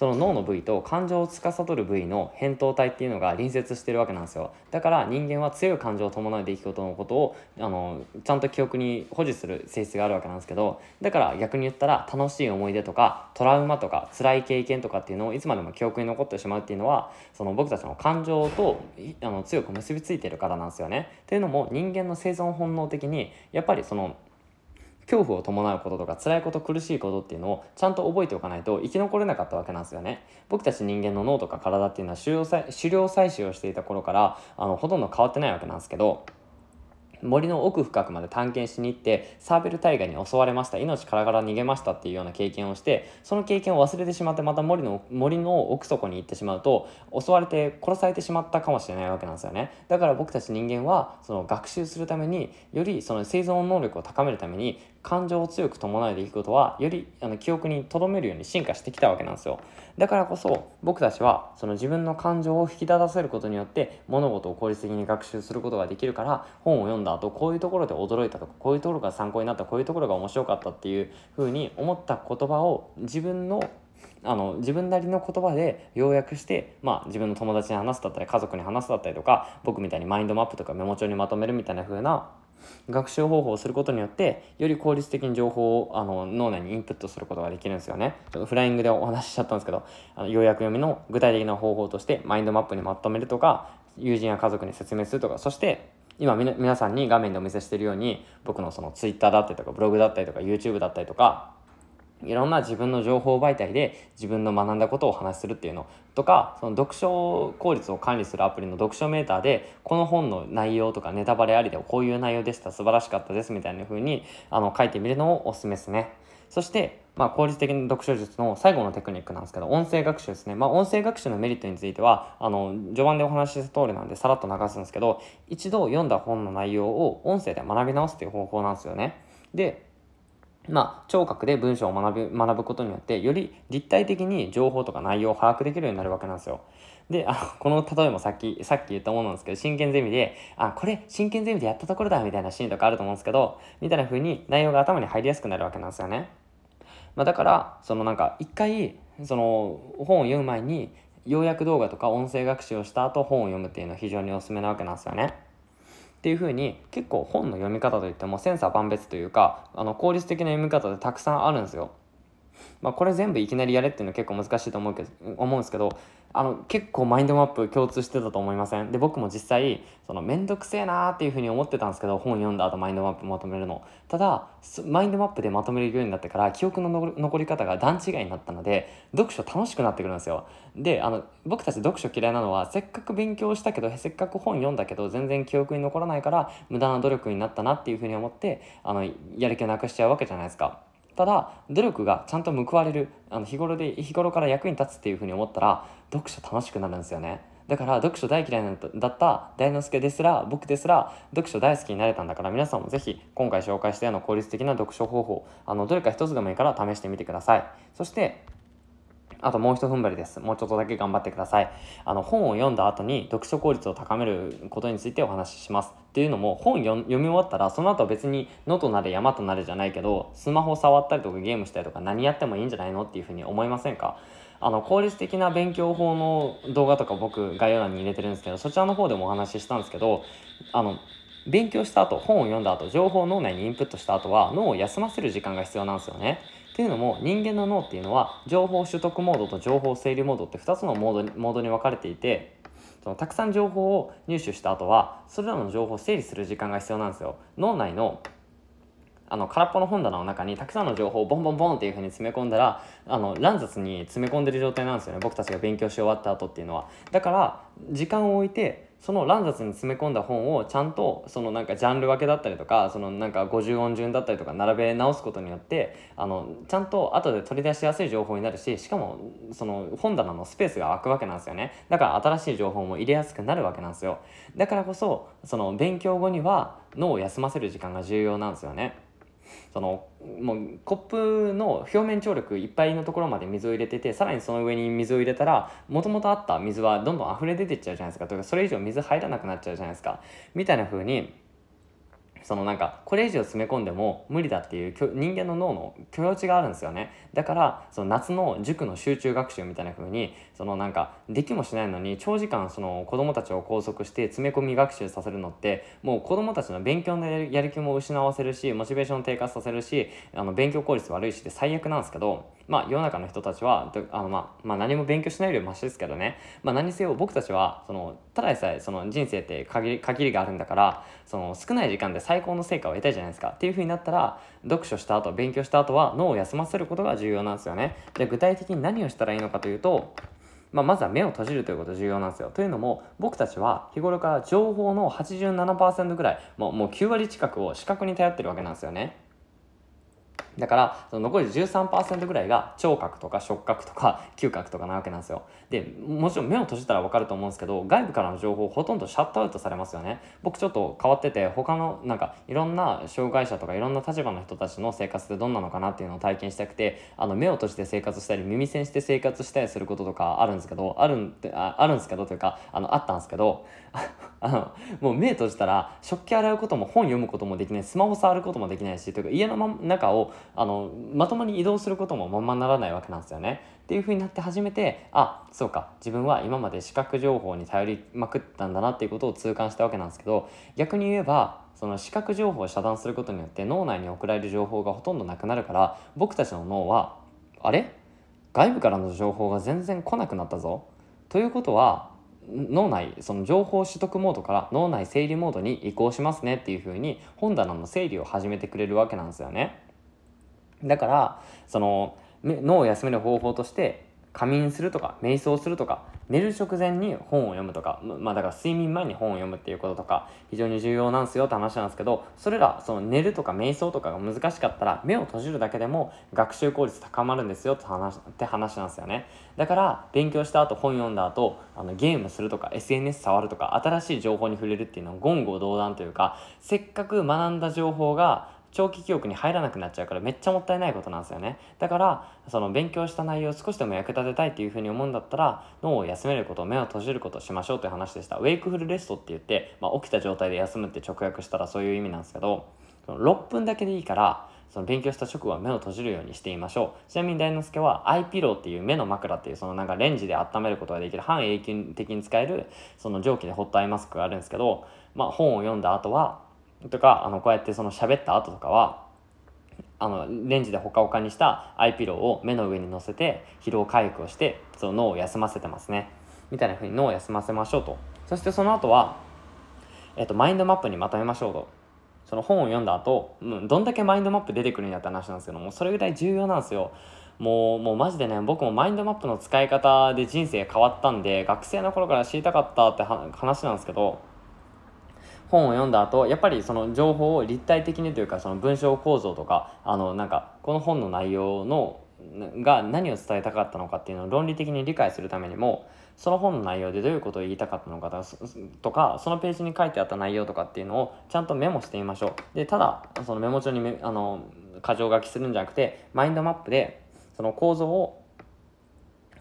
その脳の部位と感情を司る部位の扁桃体っていうのが隣接してるわけなんですよだから人間は強い感情を伴う出来事のことをあのちゃんと記憶に保持する性質があるわけなんですけどだから逆に言ったら楽しい思い出とかトラウマとか辛い経験とかっていうのをいつまでも記憶に残ってしまうっていうのはその僕たちの感情とあの強く結びついてるからなんですよね。っていうのも人間の生存本能的にやっぱりその恐怖を伴うこととか辛いこと苦しいことっていうのをちゃんと覚えておかないと生き残れなかったわけなんですよね僕たち人間の脳とか体っていうのは狩猟採取をしていた頃からあのほとんど変わってないわけなんですけど森の奥深くまで探検しに行ってサーベル大河に襲われました命からがら逃げましたっていうような経験をしてその経験を忘れてしまってまた森の森の奥底に行ってしまうと襲われて殺されてしまったかもしれないわけなんですよねだから僕たち人間はその学習するためによりその生存能力を高めるために感情を強く伴いでいくことはよりあの記憶に留めるように進化してきたわけなんですよだからこそ僕たちはその自分の感情を引き立たせることによって物事を効率的に学習することができるから本を読んだ後こういうところで驚いたとかこういうところが参考になったこういうところが面白かったっていうふうに思った言葉を自分のあの自分なりの言葉で要約して、まあ、自分の友達に話すだったり家族に話すだったりとか僕みたいにマインドマップとかメモ帳にまとめるみたいな風な学習方法をすることによってより効率的に情報をあの脳内にインプットすることができるんですよねちょっとフライングでお話ししちゃったんですけどあの要約読みの具体的な方法としてマインドマップにまとめるとか友人や家族に説明するとかそして今皆さんに画面でお見せしてるように僕のその Twitter だったりとかブログだったりとか YouTube だったりとかいろんな自分の情報媒体で自分の学んだことをお話しするっていうのとかその読書効率を管理するアプリの読書メーターでこの本の内容とかネタバレありでこういう内容でした素晴らしかったですみたいな風にあの書いてみるのをおすすめですね。そしてまあ、効率的な読書術の最後のテクニックなんですけど音声学習ですね、まあ、音声学習のメリットについてはあの序盤でお話しした通りなんでさらっと流すんですけど一度読んだ本の内容を音声で学び直すっていう方法なんですよね。でまあ、聴覚で文章を学ぶ学ぶことによってより立体的に情報とか内容を把握できるようになるわけなんですよ。であこの例えもさっきさっき言ったものなんですけど真剣ゼミであこれ真剣ゼミでやったところだみたいなシーンとかあると思うんですけどみたいな風に内容が頭に入りやすくなるわけなんですよね。まあ、だからそのなんか一回その本を読む前に要約動画とか音声学習をした後本を読むっていうのは非常におすすめなわけなんですよね。っていう風に結構本の読み方といっても千差万別というかあの効率的な読み方でたくさんあるんですよ。まあ、これ全部いきなりやれっていうのは結構難しいと思うけど思うんですけどあの結構マインドマップ共通してたと思いませんで僕も実際その面倒くせえなーっていうふうに思ってたんですけど本読んだ後マインドマップまとめるのただマインドマップでまとめるようになってから記憶の残り方が段違いになったので読書楽しくなってくるんですよであの僕たち読書嫌いなのはせっかく勉強したけどせっかく本読んだけど全然記憶に残らないから無駄な努力になったなっていうふうに思ってあのやる気をなくしちゃうわけじゃないですか。ただ努力がちゃんと報われるあの日頃で日頃から役に立つっていうふうに思ったら読書楽しくなるんですよねだから読書大嫌いだった大之助ですら僕ですら読書大好きになれたんだから皆さんも是非今回紹介したような効率的な読書方法あのどれか一つでもいいから試してみてくださいそしてあともう一踏ん張りです。もうちょっとだけ頑張ってください。あの、本を読んだ後に読書効率を高めることについてお話しします。っていうのも、本読み終わったら、その後別に野となれ山となれじゃないけど、スマホ触ったりとかゲームしたりとか何やってもいいんじゃないのっていうふうに思いませんかあの効率的な勉強法の動画とか僕概要欄に入れてるんですけどそちらの方でもお話ししたんですけどあの勉強した後本を読んだ後情報を脳内にインプットした後は脳を休ませる時間が必要なんですよね。っていうのも人間の脳っていうのは情報取得モードと情報整理モードって2つのモードにモードに分かれていてそのたくさん情報を入手した後はそれらの情報を整理する時間が必要なんですよ。脳内のあの空っぽの本棚の中にたくさんの情報をボンボンボンっていう風に詰め込んだらあの乱雑に詰め込んでる状態なんですよね僕たちが勉強し終わった後っていうのはだから時間を置いてその乱雑に詰め込んだ本をちゃんとそのなんかジャンル分けだったりとかそのなんか50音順だったりとか並べ直すことによってあのちゃんと後で取り出しやすい情報になるししかもその本棚のスペースが空くわけなんですよねだから新しい情報も入れやすくなるわけなんですよだからこそその勉強後には脳を休ませる時間が重要なんですよね。そのもうコップの表面張力いっぱいのところまで水を入れててさらにその上に水を入れたらもともとあった水はどんどん溢れ出てっちゃうじゃないですかというかそれ以上水入らなくなっちゃうじゃないですかみたいな風にそのなんかこれ以上詰め込んでも無理だっていう人間の脳の許容値があるんですよねだからその夏の塾の集中学習みたいな風にそのなんかできもしないのに長時間その子どもたちを拘束して詰め込み学習させるのってもう子どもたちの勉強のやる気も失わせるしモチベーション低下させるしあの勉強効率悪いしで最悪なんですけど、まあ、世の中の人たちはあの、まあ、まあ何も勉強しないよりはマシですけどね、まあ、何せよ僕たちはそのただでさえその人生って限り限りがあるんだからその少ない時間で最高の成果を得たいじゃないですかっていうふうになったら読書した後勉強した後は脳を休ませることが重要なんですよね。で具体的に何をしたらいいのかというとまあ、まずは目を閉じるということ重要なんですよ。というのも僕たちは日頃から情報の87%ぐらいもうもう9割近くを視覚に頼ってるわけなんですよね。だからその残り13%ぐらいが聴覚とか触覚とか嗅覚とかなわけなんですよでもちろん目を閉じたら分かると思うんですけど外部からの情報ほとんどシャットアウトされますよね僕ちょっと変わってて他のなんかいろんな障害者とかいろんな立場の人たちの生活ってどんなのかなっていうのを体験したくてあの目を閉じて生活したり耳栓して生活したりすることとかあるんですけどあるんああるんですけどというかあのあったんですけどあのもう目閉じたら食器洗うことも本読むこともできないスマホ触ることもできないしというか家の中をあのまともに移動することもままならないわけなんですよね。っていう風になって初めてあそうか自分は今まで視覚情報に頼りまくったんだなっていうことを痛感したわけなんですけど逆に言えばその視覚情報を遮断することによって脳内に送られる情報がほとんどなくなるから僕たちの脳はあれ外部からの情報が全然来なくなったぞ。ということは脳内その情報取得モードから脳内整理モードに移行しますねっていう風に本棚の整理を始めてくれるわけなんですよね。だからその脳を休める方法として仮眠するとか瞑想するとか寝る直前に本を読むとか、まあ、だから睡眠前に本を読むっていうこととか非常に重要なんですよって話なんですけどそれらその寝るとか瞑想とかが難しかったら目を閉じるだけでも学習効率高まるんですよって話って話なんですよねだから勉強した後本読んだ後あのゲームするとか SNS 触るとか新しい情報に触れるっていうのは言語道断というかせっかく学んだ情報が長期記憶に入らなくなっちゃうからめっちゃもったいないことなんですよねだからその勉強した内容を少しでも役立てたいっていうふうに思うんだったら脳を休めること目を閉じることしましょうという話でしたウェイクフルレストって言って、まあ、起きた状態で休むって直訳したらそういう意味なんですけど6分だけでいいからその勉強した直後は目を閉じるようにしてみましょう。ちなみに大之助はアイピローっていう目の枕っていうそのなんかレンジで温めることができる半永久的に使えるその蒸気でホットアイマスクがあるんですけど、まあ本を読んだ後はとかあのこうやってその喋った後とかはあのレンジでほかほかにしたアイピローを目の上に乗せて疲労回復をしてその脳を休ませてますねみたいな風に脳を休ませましょうとそしてその後は、えっと、マインドマップにまとめましょうとその本を読んだ後、うん、どんだけマインドマップ出てくるんやって話なんですけどもそれぐらい重要なんですよもうもうマジでね僕もマインドマップの使い方で人生変わったんで学生の頃から知りたかったって話なんですけど本を読んだ後やっぱりその情報を立体的にというかその文章構造とかあのなんかこの本の内容のが何を伝えたかったのかっていうのを論理的に理解するためにもその本の内容でどういうことを言いたかったのかとかそのページに書いてあった内容とかっていうのをちゃんとメモしてみましょうでただそのメモ帳にあの箇条書きするんじゃなくてマインドマップでその構造を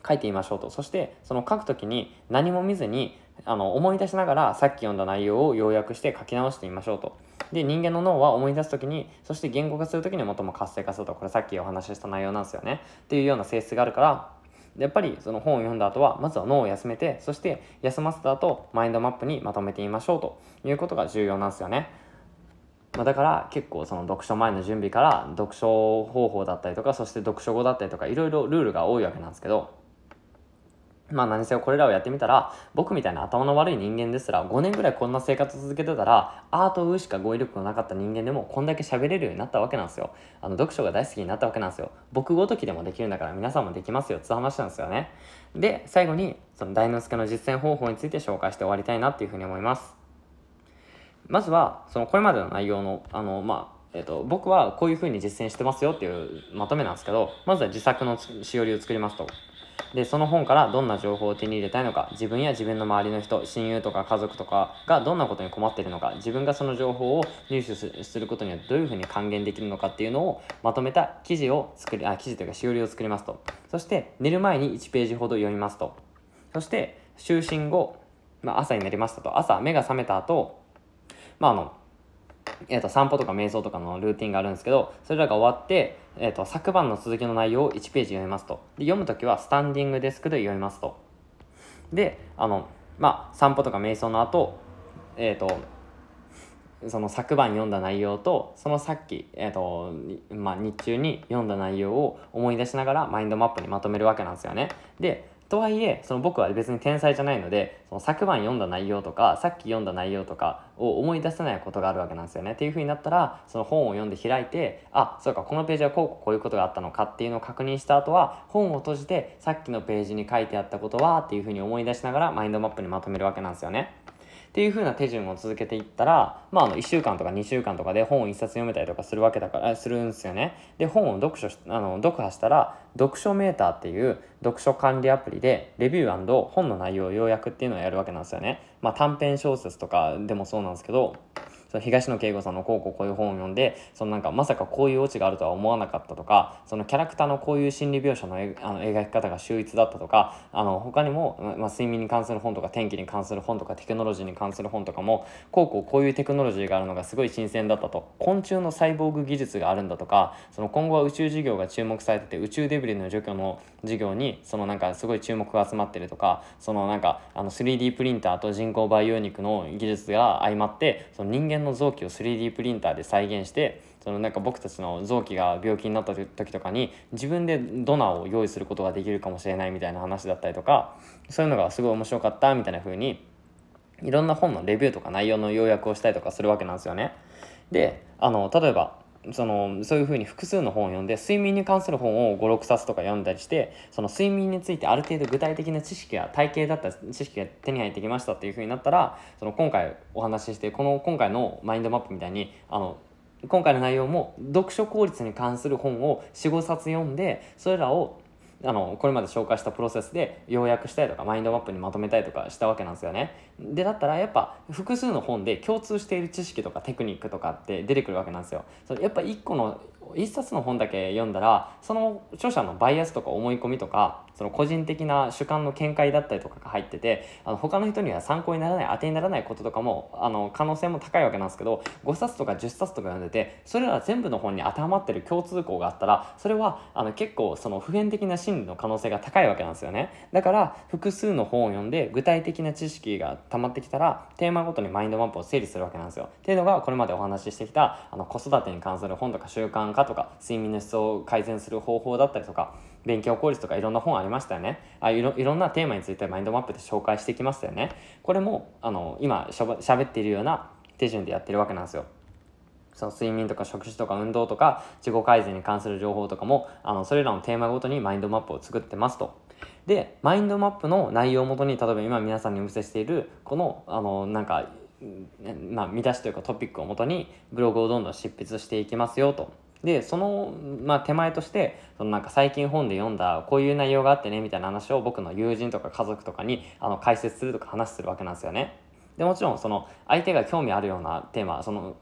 書いてみましょうとそしてその書く時に何も見ずにあの思い出しながらさっき読んだ内容を要約して書き直してみましょうと。で人間の脳は思い出す時にそして言語化する時に最も活性化するとこれさっきお話しした内容なんですよねっていうような性質があるからやっぱりその本を読んだ後はまずは脳を休めてそして休ませた後マインドマップにまとめてみましょうということが重要なんですよね。まあ、だから結構その読書前の準備から読書方法だったりとかそして読書後だったりとかいろいろルールが多いわけなんですけどまあ何せよこれらをやってみたら、僕みたいな頭の悪い人間ですら、5年ぐらいこんな生活続けてたら、アートーしか語彙力のなかった人間でも、こんだけ喋れるようになったわけなんですよ。あの、読書が大好きになったわけなんですよ。僕ごときでもできるんだから、皆さんもできますよ、つ話なんですよね。で、最後に、その大之助の実践方法について紹介して終わりたいなっていうふうに思います。まずは、その、これまでの内容の、あの、まあ、えっと、と僕はこういうふうに実践してますよっていうまとめなんですけどまずは自作のしおりを作りますとでその本からどんな情報を手に入れたいのか自分や自分の周りの人親友とか家族とかがどんなことに困っているのか自分がその情報を入手することにはどういうふうに還元できるのかっていうのをまとめた記事を作りあ記事というかしおりを作りますとそして寝る前に1ページほど読みますとそして就寝後、まあ、朝になりましたと朝目が覚めた後まああのえーと、散歩とか瞑想とかのルーティンがあるんですけどそれらが終わって、えーと、と昨晩の続きの内容を1ページ読みますとで読む時はスタンディングデスクで読みますとであのまあ散歩とか瞑想の後えっ、ー、とその昨晩読んだ内容とそのさっき、えーとまあ、日中に読んだ内容を思い出しながらマインドマップにまとめるわけなんですよね。でとはいえその僕は別に天才じゃないのでその昨晩読んだ内容とかさっき読んだ内容とかを思い出せないことがあるわけなんですよね。っていうふうになったらその本を読んで開いてあそうかこのページはこうこういうことがあったのかっていうのを確認した後は本を閉じてさっきのページに書いてあったことはっていうふうに思い出しながらマインドマップにまとめるわけなんですよね。っていう風な手順を続けていったら、まあ、あの1週間とか2週間とかで本を1冊読めたりとかするわけだからするんですよね。で本を読書あの読破したら読書メーターっていう読書管理アプリでレビュー本の内容を要約っていうのをやるわけなんですよね。まあ、短編小説とかでもそうなんですけどその東野圭吾さんのこうこうこういう本を読んでそのなんかまさかこういうオチがあるとは思わなかったとかそのキャラクターのこういう心理描写のえあの描き方が秀逸だったとかあの他にも、まあ、睡眠に関する本とか天気に関する本とかテクノロジーに関する本とかもこうこうこういうテクノロジーがあるのがすごい新鮮だったと昆虫のサイボーグ技術があるんだとかその今後は宇宙事業が注目されてて宇宙デブリの除去の事業にそのなんかすごい注目が集まってるとかそのなんかあの 3D プリンターと人工培養肉の技術が相まってその人間間の臓器を 3D プリンターで再現してそのなんか僕たちの臓器が病気になった時とかに自分でドナーを用意することができるかもしれないみたいな話だったりとかそういうのがすごい面白かったみたいな風にいろんな本のレビューとか内容の要約をしたりとかするわけなんですよね。であの例えばそのそういうふうに複数の本を読んで睡眠に関する本を56冊とか読んだりしてその睡眠についてある程度具体的な知識や体系だった知識が手に入ってきましたっていうふうになったらその今回お話ししてこの今回のマインドマップみたいにあの今回の内容も読書効率に関する本を45冊読んでそれらをあのこれまで紹介したプロセスで要約したいとかマインドマップにまとめたりとかしたわけなんですよね。でだったらやっぱ複数の本で共通している知識とかテクニックとかって出てくるわけなんですよ。それやっぱ一個の1冊の本だけ読んだらその著者のバイアスとか思い込みとかその個人的な主観の見解だったりとかが入っててあの他の人には参考にならない当てにならないこととかもあの可能性も高いわけなんですけど5冊とか10冊とか読んでてそれら全部の本に当てはまってる共通項があったらそれはあの結構その普遍的な心理の可能性が高いわけなんですよねだから複数の本を読んで具体的な知識が溜まってきたらテーマごとにマインドマップを整理するわけなんですよっていうのがこれまでお話ししてきたあの子育てに関する本とか習慣化かとか睡眠の質を改善する方法だったりとか勉強効率とかいろんな本ありましたよねあいろいろんなテーマについてマインドマップで紹介してきましたよねこれもあの今しゃべっているような手順でやってるわけなんですよその睡眠とか食事とか運動とか自己改善に関する情報とかもあのそれらのテーマごとにマインドマップを作ってますとでマインドマップの内容をもとに例えば今皆さんにお見せしているこのあのなんかまあ、見出しというかトピックをもとにブログをどんどん執筆していきますよとでその、まあ、手前としてそのなんか最近本で読んだこういう内容があってねみたいな話を僕の友人とか家族とかにあの解説するとか話するわけなんですよね。でもちろんその相手が興味あるようなテーマその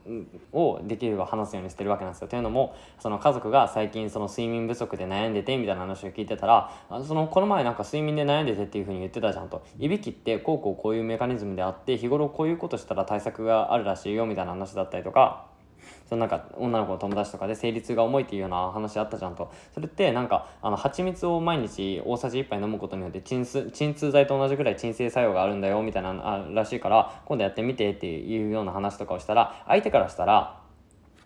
をできれば話すようにしてるわけなんですよ。というのもその家族が最近その睡眠不足で悩んでてみたいな話を聞いてたらそのこの前なんか睡眠で悩んでてっていうふうに言ってたじゃんといびきってこうこうこういうメカニズムであって日頃こういうことしたら対策があるらしいよみたいな話だったりとか。そのなんか女の子の友達とかで生理痛が重いっていうような話あったじゃんとそれってなんかあの蜂蜜を毎日大さじ1杯飲むことによって鎮痛鎮痛剤と同じくらい鎮静作用があるんだよみたいならしいから今度やってみてっていうような話とかをしたら相手からしたら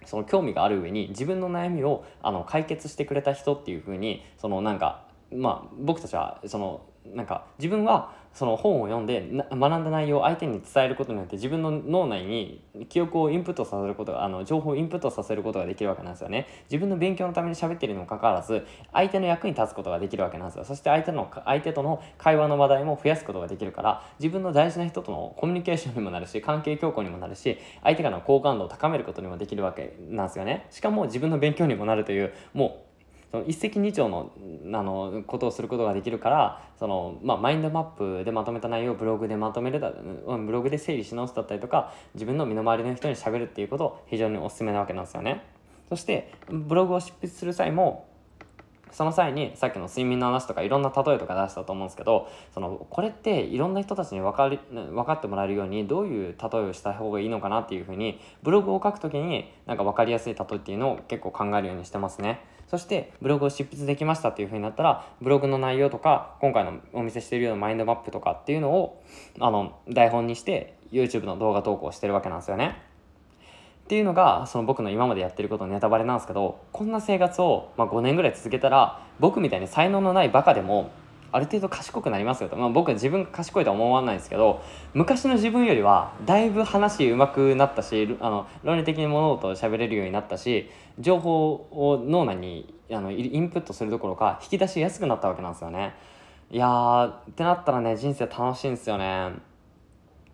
その興味がある上に自分の悩みをあの解決してくれた人っていう風にそのなんかまあ僕たちはそのなんか自分はその本を読んで学んだ内容を相手に伝えることによって自分の脳内に記憶をインプットさせることがあの情報をインプットさせることができるわけなんですよね自分の勉強のために喋ってるにもかかわらず相手の役に立つことができるわけなんですよそして相手の相手との会話の話題も増やすことができるから自分の大事な人とのコミュニケーションにもなるし関係強固にもなるし相手からの好感度を高めることにもできるわけなんですよねしかも自分の勉強にもなるというもうその一石二鳥のあのことをすることができるからその、まあ、マインドマップでまとめた内容をブログでまとめるだブログで整理し直すだったりとか自分の身の回りの人にしゃべるっていうことを非常におすすめなわけなんですよね。そしてブログを執筆する際もその際にさっきの睡眠の話とかいろんな例えとか出したと思うんですけどそのこれっていろんな人たちに分かり分かってもらえるようにどういう例えをした方がいいのかなっていうふうにブログを書く時になんか分かりやすい例えっていうのを結構考えるようにしてますね。そしてブログを執筆できましたっていう風になったらブログの内容とか今回のお見せしてるようなマインドマップとかっていうのをあの台本にして YouTube の動画投稿してるわけなんですよね。っていうのがその僕の今までやってることのネタバレなんですけどこんな生活を、まあ、5年ぐらい続けたら僕みたいに才能のないバカでもある程度賢くなりますよと、まあ、僕自分が賢いとは思わないですけど昔の自分よりはだいぶ話うまくなったしあの論理的に物事を喋れるようになったし情報を脳内にあのインプットするどころか引き出しやすくなったわけなんですよね。いやってなったらね人生楽しいんですよね。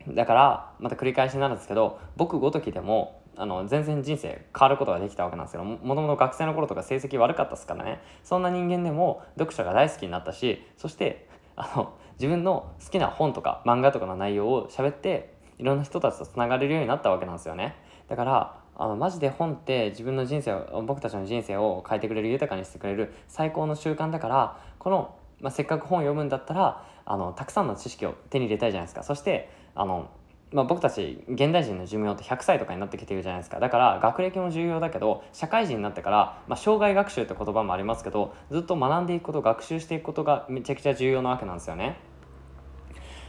だからまた繰り返しになるんですけど僕ごときでもあの全然人生変わることができたわけなんですけどもともと学生の頃とか成績悪かったですからねそんな人間でも読者が大好きになったしそしてあの自分の好きな本とか漫画とかの内容を喋っていろんな人たちとつながれるようになったわけなんですよねだからあのマジで本って自分の人生を僕たちの人生を変えてくれる豊かにしてくれる最高の習慣だからこの、まあ、せっかく本を読むんだったらあのたくさんの知識を手に入れたいじゃないですかそしてあのまあ、僕たち現代人の寿命って100歳とかになってきてるじゃないですかだから学歴も重要だけど社会人になってから、まあ、障害学習って言葉もありますけどずっと学んでいくこと学習していくことがめちゃくちゃ重要なわけなんですよね。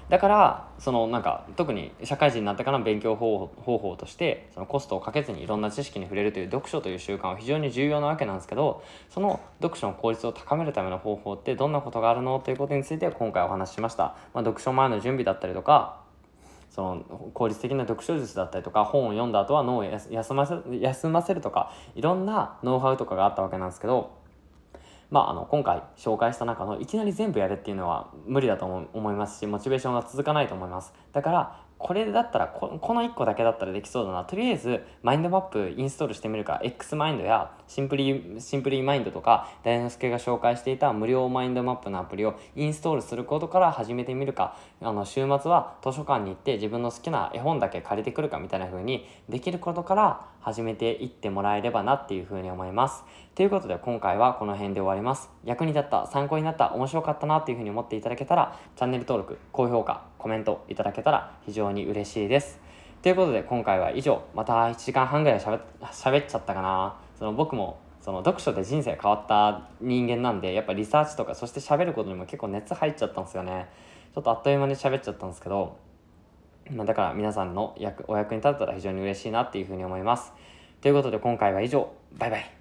だからそのなんか特に社会人になってからの勉強方法としてそのコストをかけずにいろんな知識に触れるという読書という習慣は非常に重要なわけなんですけどその読書の効率を高めるための方法ってどんなことがあるのということについて今回お話ししました、まあ、読書前の準備だったりとかその効率的な読書術だったりとか本を読んだ後は脳を休ませ休ませるとかいろんなノウハウとかがあったわけなんですけど、まあ、あの今回紹介した中のいきなり全部やれっていうのは無理だと思いますしモチベーションが続かないと思いますだからこれだったらこの1個だけだったらできそうだなとりあえずマインドマップインストールしてみるか X マインドやシンプリシンプリマインドとか大之助が紹介していた無料マインドマップのアプリをインストールすることから始めてみるかあの週末は図書館に行って自分の好きな絵本だけ借りてくるかみたいな風にできることから始めていってもらえればなっていう風に思いますということで今回はこの辺で終わります役に立った参考になった面白かったなっていう風に思っていただけたらチャンネル登録高評価コメントいただけたら非常に嬉しいです。ということで今回は以上また1時間半ぐらいしゃべっちゃったかなその僕もその読書で人生変わった人間なんでやっぱリサーチとかそして喋ることにも結構熱入っちゃったんですよねちょっとあっという間に喋っちゃったんですけど、まあ、だから皆さんの役お役に立てたら非常に嬉しいなっていうふうに思いますということで今回は以上バイバイ